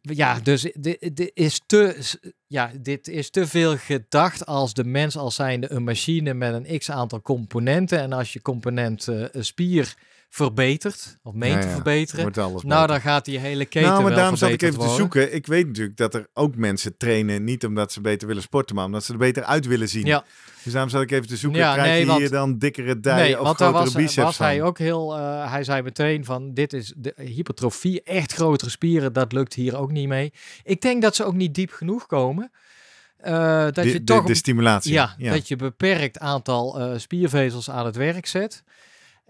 Ja, dus dit, is te, ja, dit is te veel gedacht als de mens als zijnde een machine met een x aantal componenten. En als je component uh, spier verbeterd of meent te verbeteren. nou, dan gaat die hele keten nou, maar daarom zal ik even te zoeken. Ik weet natuurlijk dat er ook mensen trainen niet omdat ze beter willen sporten, maar omdat ze er beter uit willen zien. Ja. Dus daarom zal ik even te zoeken. Ja, krijg nee, je hier dan dikkere dijen of want grotere was, biceps was hij ook heel... Eh, hij zei meteen van, dit is de hypertrofie, echt grotere spieren, dat lukt hier ook niet mee. Ik denk dat ze ook niet diep genoeg komen. Uh, dat de, je toch de, stimulatie. Ja, dat je beperkt aantal eh, spiervezels aan het werk zet.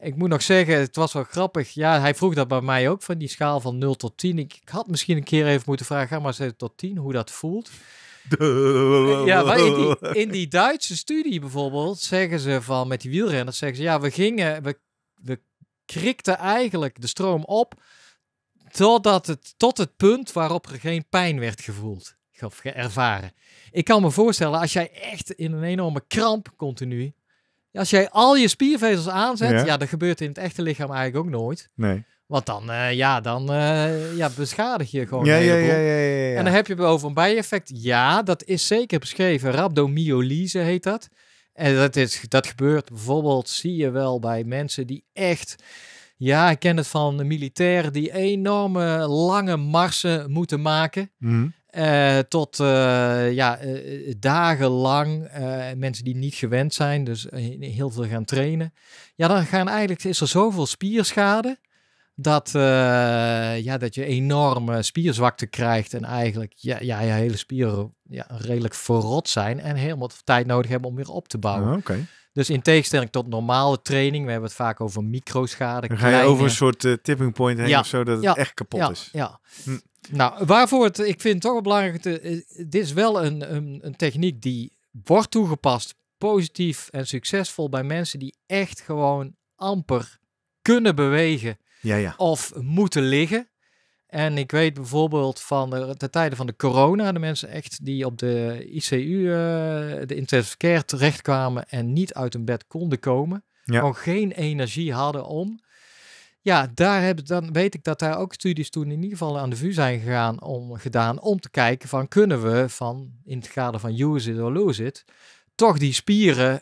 Ik moet nog zeggen, het was wel grappig. Ja, hij vroeg dat bij mij ook, van die schaal van 0 tot 10. Ik, had misschien een keer even moeten vragen, ga maar eens tot 10, hoe dat voelt. [laughs] Ja, in die, in die, Duitse studie bijvoorbeeld zeggen ze van met die wielrenners, zeggen ze ja, we gingen, we, we krikten eigenlijk de stroom op totdat het, tot het punt waarop er geen pijn werd gevoeld of ervaren. Ik kan me voorstellen, als jij echt in een enorme kramp continu als jij al je spiervezels aanzet, ja. dat gebeurt in het echte lichaam eigenlijk ook nooit. Nee. Want dan, eh, ja, dan eh, ja, beschadig je gewoon ja, ja, ja, ja, En dan heb je over een bijeffect. Ja, dat is zeker beschreven. Rhabdomyolyse heet dat. En dat, is, dat gebeurt bijvoorbeeld, zie je wel, bij mensen die echt... Ja, ik ken het van militairen die enorme lange marsen moeten maken. Mhm. Eh, tot uh, ja, eh, dagenlang mensen die niet gewend zijn, dus heel veel gaan trainen. Ja, dan gaan eigenlijk, is er zoveel spierschade dat, ja, dat je enorme spierzwakte krijgt en eigenlijk ja, ja, je hele spieren ja, redelijk verrot zijn en helemaal tijd nodig hebben om weer op te bouwen. Oh, Dus in tegenstelling tot normale training, we hebben het vaak over microschade. Dan ga je over een soort tipping point heen of zo, dat het echt kapot is. Ja. Hm. Nou, waarvoor het, ik vind het toch belangrijk, te, eh, dit is wel een, een, een techniek die wordt toegepast, positief en succesvol bij mensen die echt gewoon amper kunnen bewegen of moeten liggen. En ik weet bijvoorbeeld van de, de, tijden van de corona, de mensen echt die op de ICU, eh, de intensive care terechtkwamen en niet uit hun bed konden komen. Ja. Gewoon geen energie hadden om. Ja, daar heb, dan weet ik dat daar ook studies toen in ieder geval aan de VU zijn gegaan om, gedaan om te kijken van kunnen we van in het kader van use it or lose it toch die spieren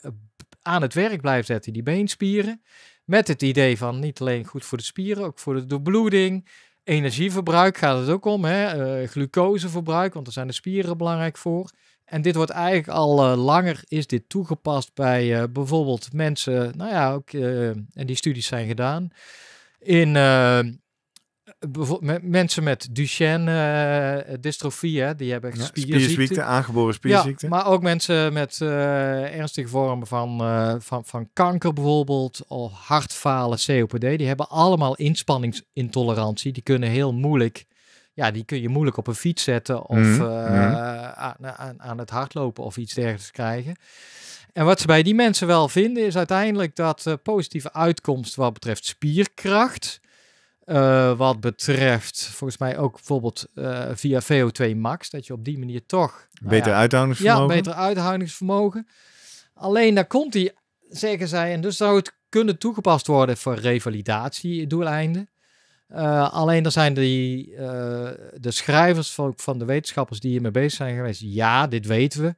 aan het werk blijven zetten, die beenspieren. Met het idee van niet alleen goed voor de spieren, ook voor de doorbloeding. Energieverbruik gaat het ook om, hè? Eh, glucoseverbruik, want daar zijn de spieren belangrijk voor. En dit wordt eigenlijk al eh, langer is dit toegepast bij eh, bijvoorbeeld mensen, nou ja, ook, en die studies zijn gedaan in eh, mensen met Duchenne uh, dystrofie, hè, die hebben echt spierziekte. aangeboren spierziekte. maar ook mensen met eh, ernstige vormen van, van, van kanker bijvoorbeeld, of hartfalen, COPD, die hebben allemaal inspanningsintolerantie. Die kunnen heel moeilijk, ja, die kun je moeilijk op een fiets zetten of mhm, mhm. aan, aan, aan het hardlopen of iets dergelijks krijgen. En wat ze bij die mensen wel vinden is uiteindelijk dat uh, positieve uitkomst wat betreft spierkracht, eh, wat betreft volgens mij ook bijvoorbeeld eh, via VO2 max, dat je op die manier toch... Nou beter uithoudingsvermogen. Ja, beter uithoudingsvermogen. Alleen daar komt hij. zeggen zij, en dus zou het kunnen toegepast worden voor revalidatiedoeleinden. Uh, alleen er zijn die, de schrijvers van, van de wetenschappers die hiermee bezig zijn geweest. Ja, dit weten we.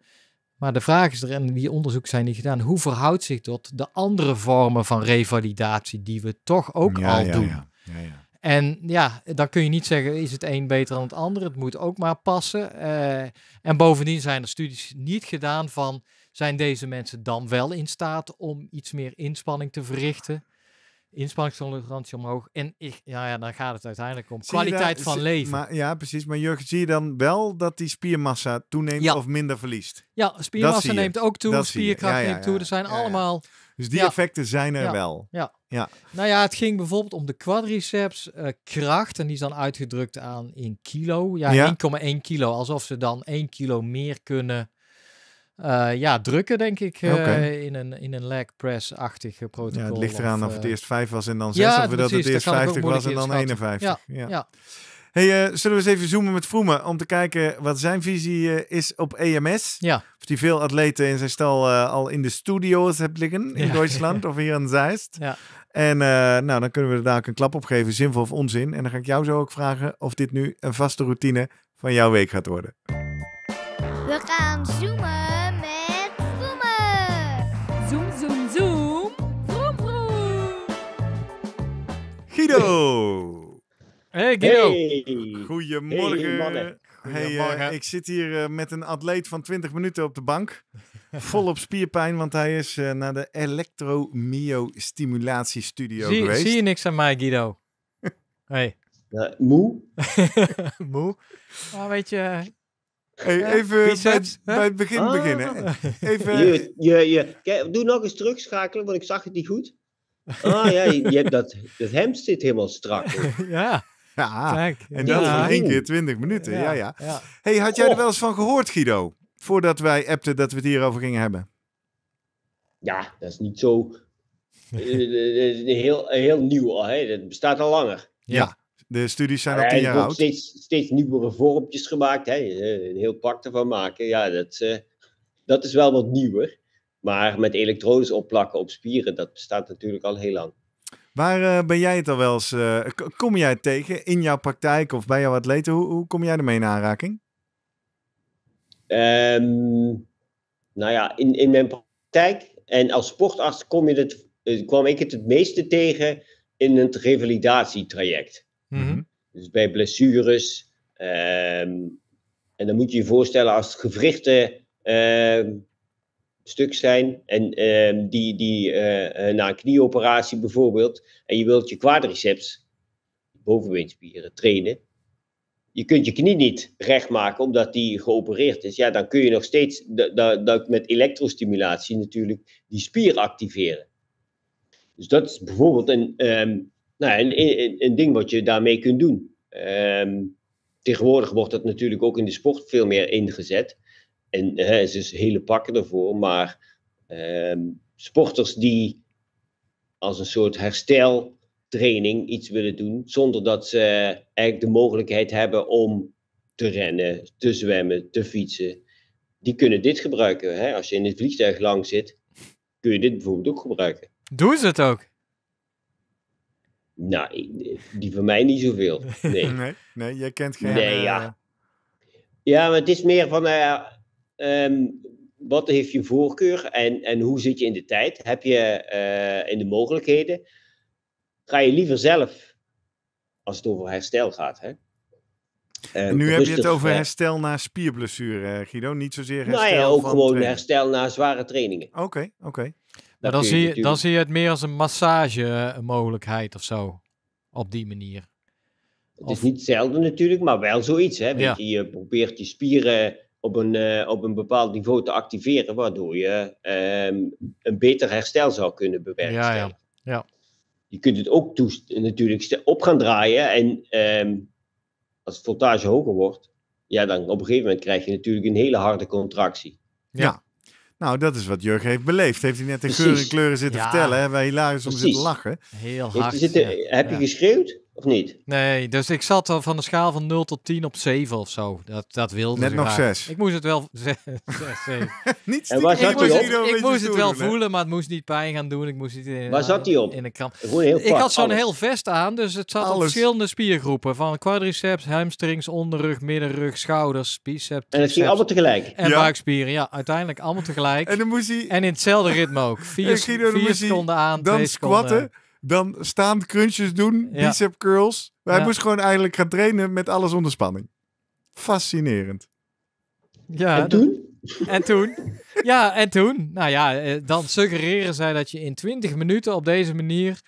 Maar de vraag is er, en die onderzoek zijn die gedaan, hoe verhoudt zich tot de andere vormen van revalidatie die we toch ook al ja, doen? Ja, en ja, dan kun je niet zeggen, is het een beter dan het ander? Het moet ook maar passen. Eh, en bovendien zijn er studies niet gedaan van, zijn deze mensen dan wel in staat om iets meer inspanning te verrichten? inspanningstolerantie omhoog. En ik, ja, ja, dan gaat het uiteindelijk om kwaliteit van leven. Maar, ja, precies. Maar Jurgen, zie je dan wel dat die spiermassa toeneemt of minder verliest? Ja, spiermassa neemt ook toe, spierkracht neemt toe. Er zijn allemaal... Dus die effecten zijn er wel. Ja. ja. Nou ja, het ging bijvoorbeeld om de quadriceps eh, kracht. En die is dan uitgedrukt aan in kilo. Ja, 1,1 kilo. Alsof ze dan 1 kilo meer kunnen eh, ja, drukken denk ik eh, in, een, in een leg press achtige protocol. Ja, het ligt eraan of, het eh, eerst 5 was en dan 6, of precies, dat het eerst 50 was en dan 51. Ja, ja. Hey, zullen we eens even zoomen met Vroemen om te kijken wat zijn visie is op EMS? Ja. Of die veel atleten in zijn stal al in de studio's hebt liggen in Duitsland of hier in Zeist. Ja. En nou, dan kunnen we er daar ook een klap op geven, zinvol of onzin. En dan ga ik jou zo ook vragen of dit nu een vaste routine van jouw week gaat worden. We gaan zoomen Guido. Hey Guido. Hey. Goedemorgen. Hey, eh, ik zit hier eh, met een atleet van 20 minuten op de bank. [laughs] Volop spierpijn, want hij is eh, naar de elektromyo geweest. Zie je niks aan mij, Guido? [laughs] Hey. moe? [laughs] moe? Ah, weet je, Hey, even bij, het begin ah. beginnen. Even... je, je. doe nog eens terugschakelen, want ik zag het niet goed. Ah ja, je, hebt dat, het hemd zit helemaal strak. [laughs] ja. Ja, en dat ja. van één keer 20 minuten. Ja, ja. Hey, had jij er oh. wel eens van gehoord, Guido? Voordat wij appten dat we het hierover gingen hebben. Ja, dat is niet zo. Eh, eh, eh, heel, heel nieuw al. Hè? Dat bestaat al langer. Ja, de studies zijn al tien jaar oud. Steeds, steeds nieuwere vormpjes gemaakt. Hè? Een heel pak ervan maken. Ja, dat, dat is wel wat nieuwer. Maar met elektrodes opplakken op spieren, dat bestaat natuurlijk al heel lang. Waar eh, ben jij het al wel eens, uh, kom jij het tegen in jouw praktijk of bij jouw atleten? Hoe, hoe kom jij ermee in aanraking? Ehm, nou ja, in, in mijn praktijk en als sportarts kom je het, eh, kwam ik het het meeste tegen in het revalidatietraject. Mm Dus bij blessures. Ehm, en dan moet je je voorstellen als gewrichten ehm, stuk zijn en ehm, die, die eh, eh, na een knieoperatie bijvoorbeeld, en je wilt je quadriceps, bovenbeenspieren, trainen, je kunt je knie niet recht maken omdat die geopereerd is, ja, dan kun je nog steeds met elektrostimulatie natuurlijk die spier activeren. Dus dat is bijvoorbeeld een, ehm, nou, een, een, ding wat je daarmee kunt doen. Ehm, tegenwoordig wordt dat natuurlijk ook in de sport veel meer ingezet. En hè, ze is hele pakken ervoor, maar ehm, sporters die als een soort hersteltraining iets willen doen, zonder dat ze eigenlijk de mogelijkheid hebben om te rennen, te zwemmen, te fietsen, die kunnen dit gebruiken. Hè? Als je in het vliegtuig lang zit, kun je dit bijvoorbeeld ook gebruiken. Doen ze het ook? Nou, die van mij niet zoveel. [laughs] Nee, nee, nee jij kent geen. Nee, eh, ja. Ja, maar het is meer van. Eh, Ehm, wat heeft je voorkeur en, en hoe zit je in de tijd? Heb je eh, in de mogelijkheden? Ga je liever zelf als het over herstel gaat? Hè? Ehm, nu heb je het over herstel na spierblessure, eh, Guido. Niet zozeer herstel. Nou ja, ook gewoon herstel na zware trainingen. Oké, oké. dan, zie je, dan zie je het meer als een massagemogelijkheid of zo. Op die manier. Het is niet hetzelfde natuurlijk, maar wel zoiets. Hè? Je, je probeert die spieren op een, eh, op een bepaald niveau te activeren, waardoor je ehm, een beter herstel zou kunnen bewerkstelligen. Ja, ja. ja. Je kunt het ook natuurlijk op gaan draaien en ehm, als het voltage hoger wordt, ja, dan op een gegeven moment krijg je natuurlijk een hele harde contractie. ja. Nou, dat is wat Jurgen heeft beleefd. Heeft hij net de geuren kleuren zitten vertellen. Hè? Wij hilarisch om zitten lachen. Heel hard. Heb je geschreeuwd? Of niet? Nee, dus ik zat al van de schaal van 0 tot 10 op 7 of zo. Dat, dat wilde Net nog 6. Ik moest het wel... 6, [laughs] 7. [laughs] niet en waar zat ik moest, het, ik moest het wel voelen, maar het moest niet pijn gaan doen. Ik moest niet in, waar zat hij op? In de Ik had zo'n heel vest aan, dus het zat op verschillende spiergroepen. Van quadriceps, hamstrings, onderrug, middenrug, schouders, biceps. En het ging allemaal tegelijk? En buikspieren, ja. Uiteindelijk allemaal tegelijk. En, dan moest hij... en in hetzelfde ritme ook. Vier, vier seconden aan, Dan squatten dan staand crunches doen, bicep curls. Wij moest gewoon eigenlijk gaan trainen met alles onder spanning. Fascinerend. Ja, en toen? En toen? ja, en toen? Nou ja, eh, dan suggereren zij dat je in 20 minuten op deze manier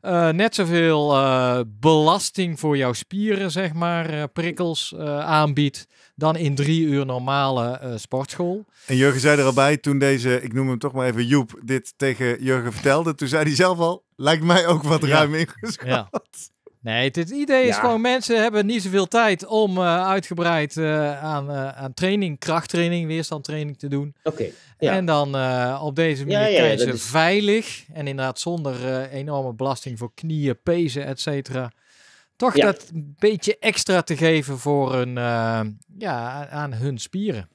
eh, net zoveel uh, belasting voor jouw spieren, zeg maar, prikkels aanbiedt. dan in drie uur normale sportschool. En Jurgen zei er al bij toen deze, ik noem hem toch maar even Joep, dit tegen Jurgen vertelde. Toen zei hij zelf al: Lijkt mij ook wat ruim ingeschat. Nee, het, idee is gewoon mensen hebben niet zoveel tijd om eh, uitgebreid eh, aan, eh, aan training, krachttraining, weerstandtraining te doen. Oké. En dan op deze manier ja, ze veilig en inderdaad zonder enorme belasting voor knieën, pezen, et cetera. Toch dat beetje extra te geven voor hun, ja, aan hun spieren.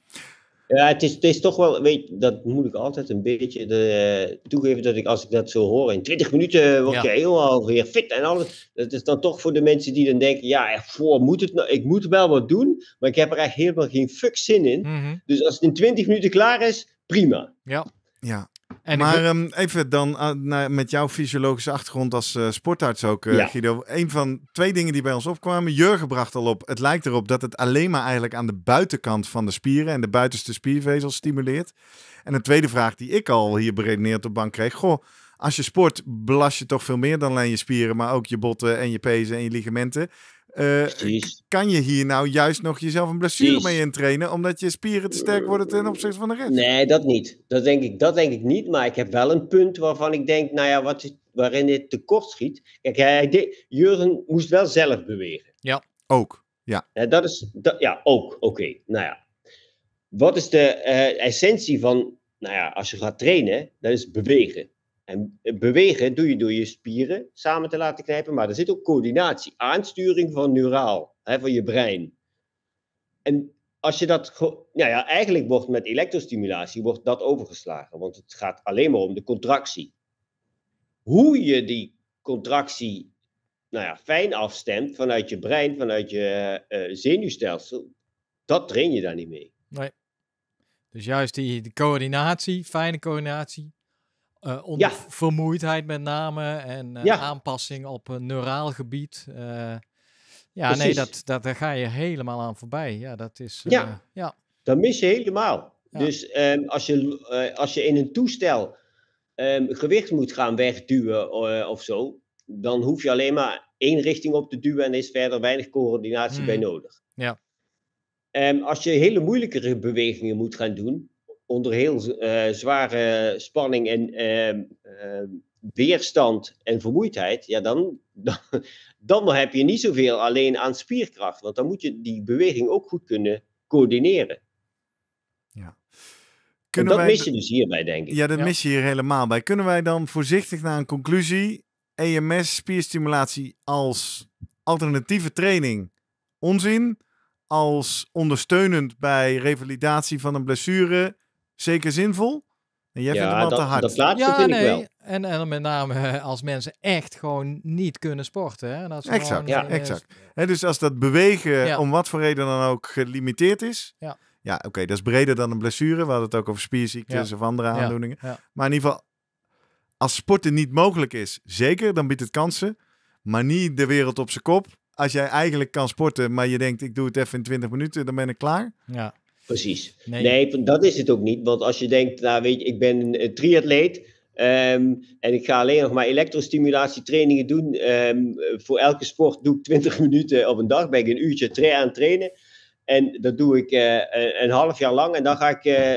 Ja, het is, het is toch wel, weet dat moet ik altijd een beetje de, eh, toegeven dat ik als ik dat zo hoor, in 20 minuten eh, word je helemaal weer fit en alles. Dat is dan toch voor de mensen die dan denken, ja, voor moet het nou, ik moet wel wat doen, maar ik heb er echt helemaal geen fuck zin in. Mhm. Dus als het in 20 minuten klaar is, prima. Ja. Ja maar ehm, even dan met jouw fysiologische achtergrond als uh, sportarts ook, uh, ja. Guido. Een van twee dingen die bij ons opkwamen. Jurgen bracht al op. Het lijkt erop dat het alleen maar eigenlijk aan de buitenkant van de spieren en de buitenste spiervezels stimuleert. En een tweede vraag die ik al hier beredeneerd op bank kreeg. Goh, als je sport, belast je toch veel meer dan alleen je spieren, maar ook je botten en je pezen en je ligamenten. Eh, kan je hier nou juist nog jezelf een blessure mee intrainen, omdat je spieren te sterk worden ten eh, opzichte van de rest? Nee, dat niet. Dat denk ik, dat denk ik niet. Maar ik heb wel een punt waarvan ik denk, nou ja, wat, waarin dit tekort schiet. Kijk, hij de, Jurgen moest wel zelf bewegen. Ja, ook. Ja, ja dat is, ja ook. Oké, nou ja. Wat is de eh, essentie van, nou ja, als je gaat trainen, dat is bewegen. En eh, bewegen doe je door je spieren samen te laten knijpen, maar er zit ook coördinatie, aansturing van neuraal, hè, van je brein. En als je dat, nou ja, eigenlijk wordt met elektrostimulatie wordt dat overgeslagen, want het gaat alleen maar om de contractie. Hoe je die contractie, nou ja, fijn afstemt vanuit je brein, vanuit je eh, eh, zenuwstelsel, dat train je daar niet mee. Nee. Dus juist die coördinatie, fijne coördinatie, onvermoeidheid onder vermoeidheid met name en eh, aanpassing op een neuraal gebied. Eh, ja, nee, dat, dat, daar ga je helemaal aan voorbij. Ja, dat is... Eh, ja. ja, dat mis je helemaal. Dus ehm, als, je, als je in een toestel ehm, gewicht moet gaan wegduwen of zo, dan hoef je alleen maar één richting op te duwen en is verder weinig coördinatie bij hmm. nodig. Ja. Um, als je hele moeilijkere bewegingen moet gaan doen, onder heel eh, zware spanning en ehm, ehm, weerstand en vermoeidheid, ja, dan, [laughs] dan, dan heb je niet zoveel alleen aan spierkracht. Want dan moet je die beweging ook goed kunnen coördineren. Ja. Kunnen dat wij... mis je dus hierbij, denk ik. Ja, dat mis je hier helemaal bij. Kunnen wij dan voorzichtig naar een conclusie EMS, spierstimulatie als alternatieve training onzin, als ondersteunend bij revalidatie van een blessure zeker zinvol. En jij ja, vindt hem altijd. dat, te hard. Dat laatste ja, vind nee. ik wel. En, en met name eh, als mensen echt gewoon niet kunnen sporten. Hè? Dat is exact, ja. Eh, exact. He, dus als dat bewegen om wat voor reden dan ook gelimiteerd is. Ja, ja oké, dat is breder dan een blessure. We hadden het ook over spierziektes of andere aandoeningen. Maar in ieder geval, als sporten niet mogelijk is, zeker, dan biedt het kansen. Maar niet de wereld op zijn kop. Als jij eigenlijk kan sporten, maar je denkt, ik doe het even in 20 minuten, dan ben ik klaar. Ja. Precies. Nee. dat is het ook niet. Want als je denkt, nou weet je, ik ben een eh, triatleet ehm, en ik ga alleen nog maar elektrostimulatietrainingen doen. Ehm, voor elke sport doe ik 20 [laughs] minuten op een dag, ben ik een uurtje tra aan het trainen. En dat doe ik eh, een, half jaar lang en dan ga ik eh,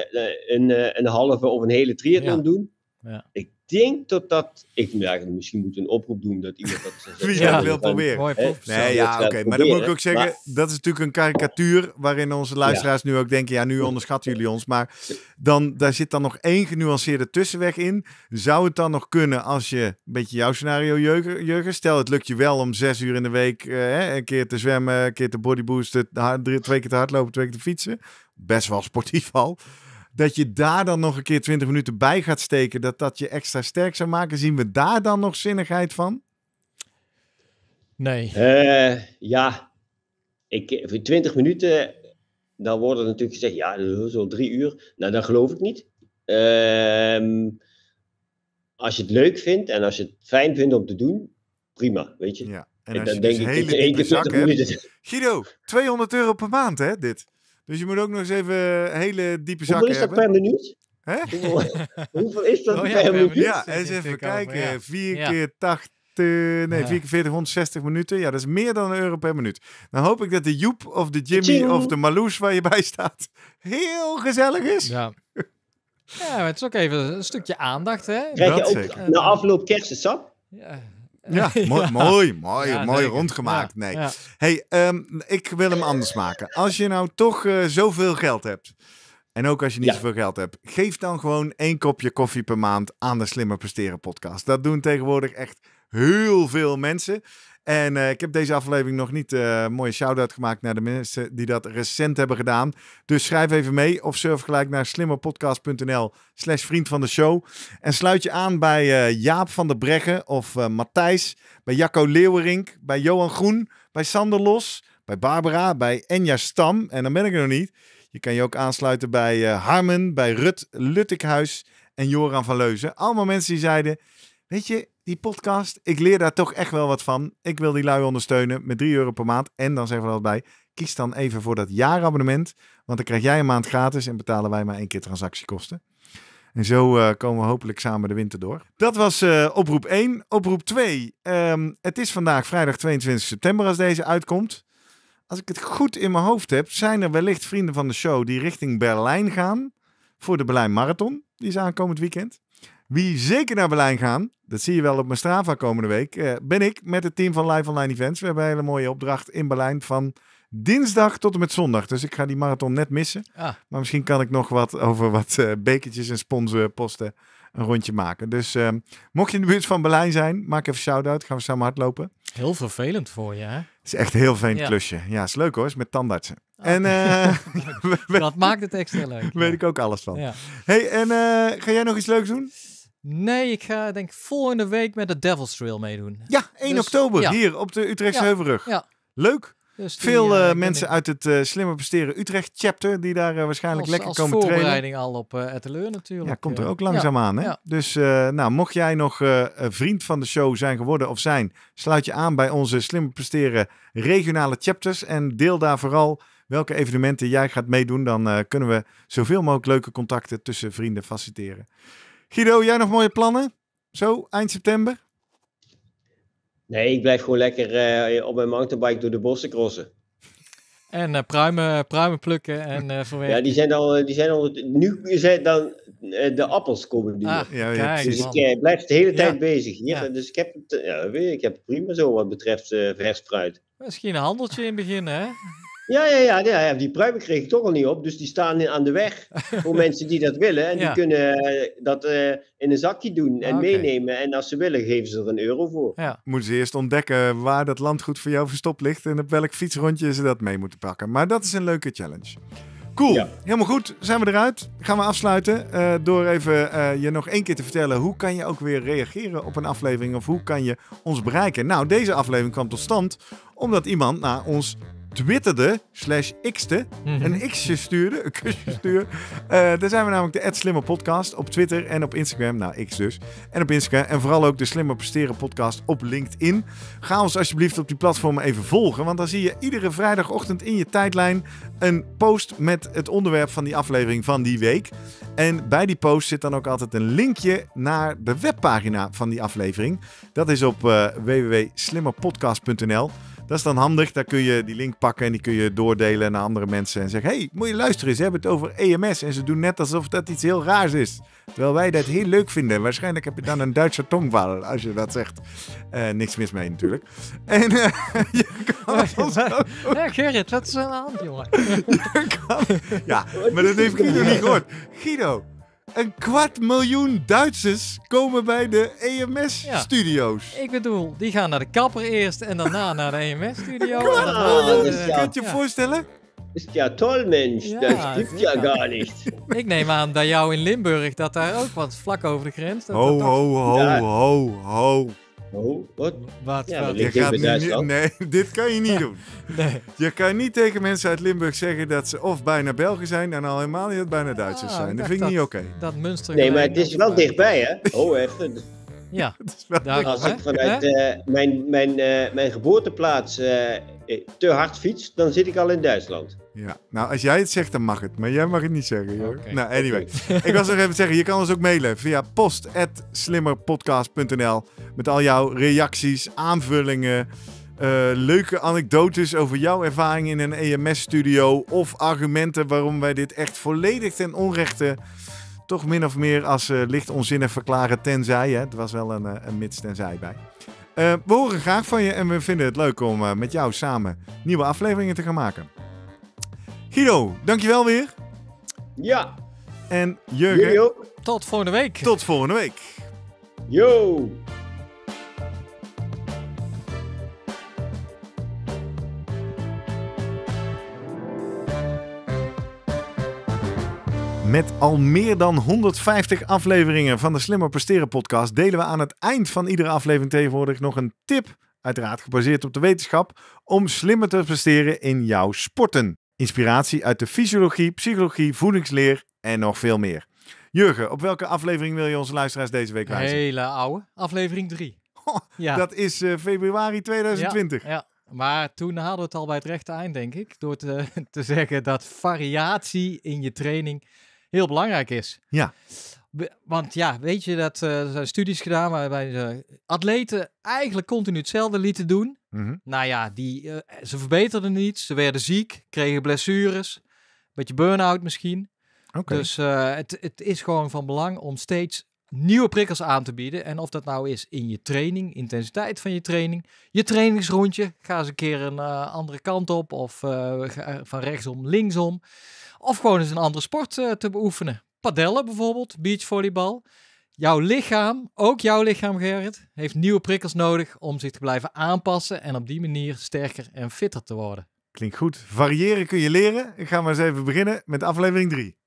een, een halve of een hele triathlon doen. Ja. Ik, denk dat dat. Ik eigenlijk misschien moet een oproep doen dat iemand dat. wil proberen. nee, ja, oké. Maar dan moet ik ook zeggen: dat is natuurlijk een karikatuur. waarin onze luisteraars nu ook denken: ja, nu onderschatten jullie ons. Maar dan, daar zit dan nog één genuanceerde tussenweg in. Zou het dan nog kunnen als je. een beetje jouw scenario, Jurgen. Stel, het lukt je wel om zes uur in de week. Eh, een keer te zwemmen, een keer te bodyboosten. twee keer te hardlopen, twee keer te fietsen. Best wel sportief al dat je daar dan nog een keer 20 minuten bij gaat steken, dat dat je extra sterk zou maken. Zien we daar dan nog zinnigheid van? Nee. Eh, ja, ik, voor 20 minuten, dan wordt er natuurlijk gezegd, ja, zo drie uur. Nou, dat geloof ik niet. Ehm, als je het leuk vindt en als je het fijn vindt om te doen, prima, weet je. Ja. En, dan dus denk hele ik, diepe zak hebt. Guido, 200 euro per maand, hè, dit? Dus je moet ook nog eens even eh, hele diepe zakken [laughs] Hoeveel is dat oh per minuut? Hoeveel, is dat per minuut? Ja, eens even kijken. 4 keer 80. Eh, nee, 4 keer 40, 160 minuten. Ja, dat is meer dan een euro per minuut. Dan hoop ik dat de Joep of de Jimmy of de Maloes waar je bij staat heel gezellig is. Ja. Ja, maar het is ook even een stukje aandacht, hè? Krijg je ook na afloop kerstensap? Ja. [laughs] Ja, mooi, mooi, mooi, rondgemaakt. Nee. hey, ehm, ik wil hem anders maken. Als je nou toch eh, zoveel geld hebt, en ook als je niet zoveel geld hebt, geef dan gewoon één kopje koffie per maand aan de Slimmer Presteren podcast. Dat doen tegenwoordig echt heel veel mensen. En eh, ik heb deze aflevering nog niet uh, mooie shout-out gemaakt naar de mensen die dat recent hebben gedaan. Dus schrijf even mee of surf gelijk naar slimmerpodcast.nl slash vriend van de show. En sluit je aan bij eh, Jaap van der Breggen of Matthijs, bij Jacco Leeuwerink, bij Johan Groen, bij Sander Los, bij Barbara, bij Enja Stam. En dan ben ik er nog niet. Je kan je ook aansluiten bij Harmen, bij Rut Luttikhuis en Joran van Leuzen. Allemaal mensen die zeiden, weet je, die podcast, ik leer daar toch echt wel wat van. Ik wil die lui ondersteunen met 3 euro per maand. En dan zeggen we dat bij, kies dan even voor dat jaarabonnement. Want dan krijg jij een maand gratis en betalen wij maar één keer transactiekosten. En zo eh, komen we hopelijk samen de winter door. Dat was eh, oproep 1. Oproep 2. Ehm, het is vandaag vrijdag 22 september als deze uitkomt. Als ik het goed in mijn hoofd heb, zijn er wellicht vrienden van de show die richting Berlijn gaan voor de Berlijn Marathon. Die is aankomend weekend. Wie zeker naar Berlijn gaan, dat zie je wel op mijn Strava komende week, eh, ben ik met het team van Live Online Events. We hebben een hele mooie opdracht in Berlijn van dinsdag tot en met zondag. Dus ik ga die marathon net missen. Ah. Maar misschien kan ik nog wat over wat uh, bekertjes en sponsorposten een rondje maken. Dus ehm, mocht je in de buurt van Berlijn zijn, maak even shout-out. Gaan we samen hardlopen. Heel vervelend voor je, hè? Het is echt een heel veel klusje. Ja, is leuk hoor. Is met tandartsen. Ah. En, uh, [laughs] dat maakt het extra leuk. [laughs] Weet ik ook alles van. Hey, en ga jij nog iets leuks doen? Nee, ik ga denk volgende week met de Devil's Trail meedoen. Ja, 1 dus- oktober hier op de Utrechtse Heuvelrug. Ja. Leuk. Dus Veel eh, eh, mensen uit het uh, Slimmer Presteren Utrecht chapter die daar waarschijnlijk lekker komen trainen. Als voorbereiding al op uh, natuurlijk. Ja, komt er ook langzaam aan. Hè? Dus nou, mocht jij nog vriend van de show zijn geworden of zijn, sluit je aan bij onze Slimmer Presteren regionale chapters en deel daar vooral welke evenementen jij gaat meedoen. Dan kunnen we zoveel mogelijk leuke contacten tussen vrienden faciliteren. Guido, jij nog mooie plannen? Zo, eind september? Nee, ik blijf gewoon lekker eh, op mijn mountainbike door de bossen crossen. En eh, pruimen, pruimen plukken en uh, eh, verwerken. Ja, die zijn al, die zijn al nu zijn dan de appels komen nu. Ah, ja, kijk, dus man. ik blijf de hele tijd bezig Ja. Dus ik heb, het, ja, ik heb prima zo wat betreft vers Misschien een handeltje in begin, hè? Ja, ja, ja, die pruimen kreeg ik toch al niet op. Dus die staan aan de weg [laughs] voor mensen die dat willen. En die kunnen eh, dat eh, in een zakje doen en ah, meenemen. En als ze willen, geven ze er een euro voor. Ja. Moeten ze eerst ontdekken waar dat landgoed voor jou verstopt ligt. En op welk fietsrondje ze dat mee moeten pakken. Maar dat is een leuke challenge. Cool, helemaal goed. Zijn we eruit? Gaan we afsluiten eh, door even je nog één keer te vertellen hoe kan je ook weer reageren op een aflevering of hoe kan je ons bereiken? Nou, deze aflevering kwam tot stand omdat iemand naar ons twitterde slash xte, mhm. een xje stuurde, een kusje stuurde. Eh, daar zijn we namelijk de Slimmer Podcast op Twitter en op Instagram. Nou, X dus. En op Instagram. En vooral ook de Slimmer Presteren Podcast op LinkedIn. Ga ons alsjeblieft op die platformen even volgen, want dan zie je iedere vrijdagochtend in je tijdlijn een post met het onderwerp van die aflevering van die week. En bij die post zit dan ook altijd een linkje naar de webpagina van die aflevering. Dat is op eh, www.slimmerpodcast.nl. Dat is dan handig. Daar kun je die link pakken en die kun je doordelen naar andere mensen. En zeggen: hey, moet je luisteren. Ze hebben het over EMS. En ze doen net alsof dat iets heel raars is. Terwijl wij dat heel leuk vinden. Waarschijnlijk heb je dan een Duitse tongval als je dat zegt. Eh, niks mis mee natuurlijk. En eh, [laughs] je kan maar, ons ja, Gerrit, wat is aan de hand, jongen? [laughs] Ja, maar dat heeft Guido niet gehoord. Guido, een kwart miljoen Duitsers komen bij de EMS-studio's. Ik bedoel, die gaan naar de kapper eerst en daarna [laughs] naar de EMS-studio. Kan je je voorstellen? Is ja toll, mens. dat gibt ja gar niet. [laughs] Ik neem aan dat jou in Limburg, dat daar ook wat vlak over de grens. ho, ho, ho, ho, ho. Oh, wat? Wat? Ja, wat? Je gaat nu, nee, dit kan je niet doen. [laughs] nee. Je kan niet tegen mensen uit Limburg zeggen dat ze of bijna Belgen zijn en al helemaal niet bijna Duitsers ah, zijn. Dat vind ik niet oké. Dat Münster. Nee, maar het is wel dichtbij, hè? Oh, even. [laughs] Ja, [laughs] als ik vanuit eh, mijn, mijn, eh, mijn geboorteplaats eh, te hard fiets, dan zit ik al in Duitsland. Ja, nou als jij het zegt, dan mag het. Maar jij mag het niet zeggen, joh. Nou, anyway. ik was nog even zeggen, je kan ons ook mailen via post.slimmerpodcast.nl met al jouw reacties, aanvullingen, eh, leuke anekdotes over jouw ervaring in een EMS-studio of argumenten waarom wij dit echt volledig ten onrechte toch min of meer als uh, licht onzinnig verklaren, tenzij. Hè? Het was wel een, eh, een mits tenzij bij. we horen graag van je en we vinden het leuk om met jou samen nieuwe afleveringen te gaan maken. Guido, dankjewel weer. Ja. En Jurgen. Tot volgende week. Tot volgende week. Yo. Met al meer dan 150 afleveringen van de Slimmer Presteren podcast delen we aan het eind van iedere aflevering tegenwoordig nog een tip, uiteraard gebaseerd op de wetenschap, om slimmer te presteren in jouw sporten. Inspiratie uit de fysiologie, psychologie, voedingsleer en nog veel meer. Jurgen, op welke aflevering wil je onze luisteraars deze week wijzen? Hele oude, aflevering 3. [laughs] ja. Dat is eh, februari 2020. Ja, ja, maar toen hadden we het al bij het rechte eind, denk ik. Door te, [laughs] te zeggen dat variatie in je training heel belangrijk is. Ja. Want ja, weet je dat eh, er zijn studies gedaan waarbij ze atleten eigenlijk continu hetzelfde lieten doen. Mm Nou ja, die, eh, ze verbeterden niet, ze werden ziek, kregen blessures, een beetje burn-out misschien. Dus eh, het, het, is gewoon van belang om steeds nieuwe prikkels aan te bieden. En of dat nou is in je training, intensiteit van je training, je trainingsrondje. Ga eens een keer een andere kant op of van rechtsom, linksom. Of gewoon eens een andere sport te beoefenen padellen bijvoorbeeld, beachvolleybal. Jouw lichaam, ook jouw lichaam Gerrit, heeft nieuwe prikkels nodig om zich te blijven aanpassen en op die manier sterker en fitter te worden. Klinkt goed. Variëren kun je leren. Ik ga maar eens even beginnen met aflevering 3.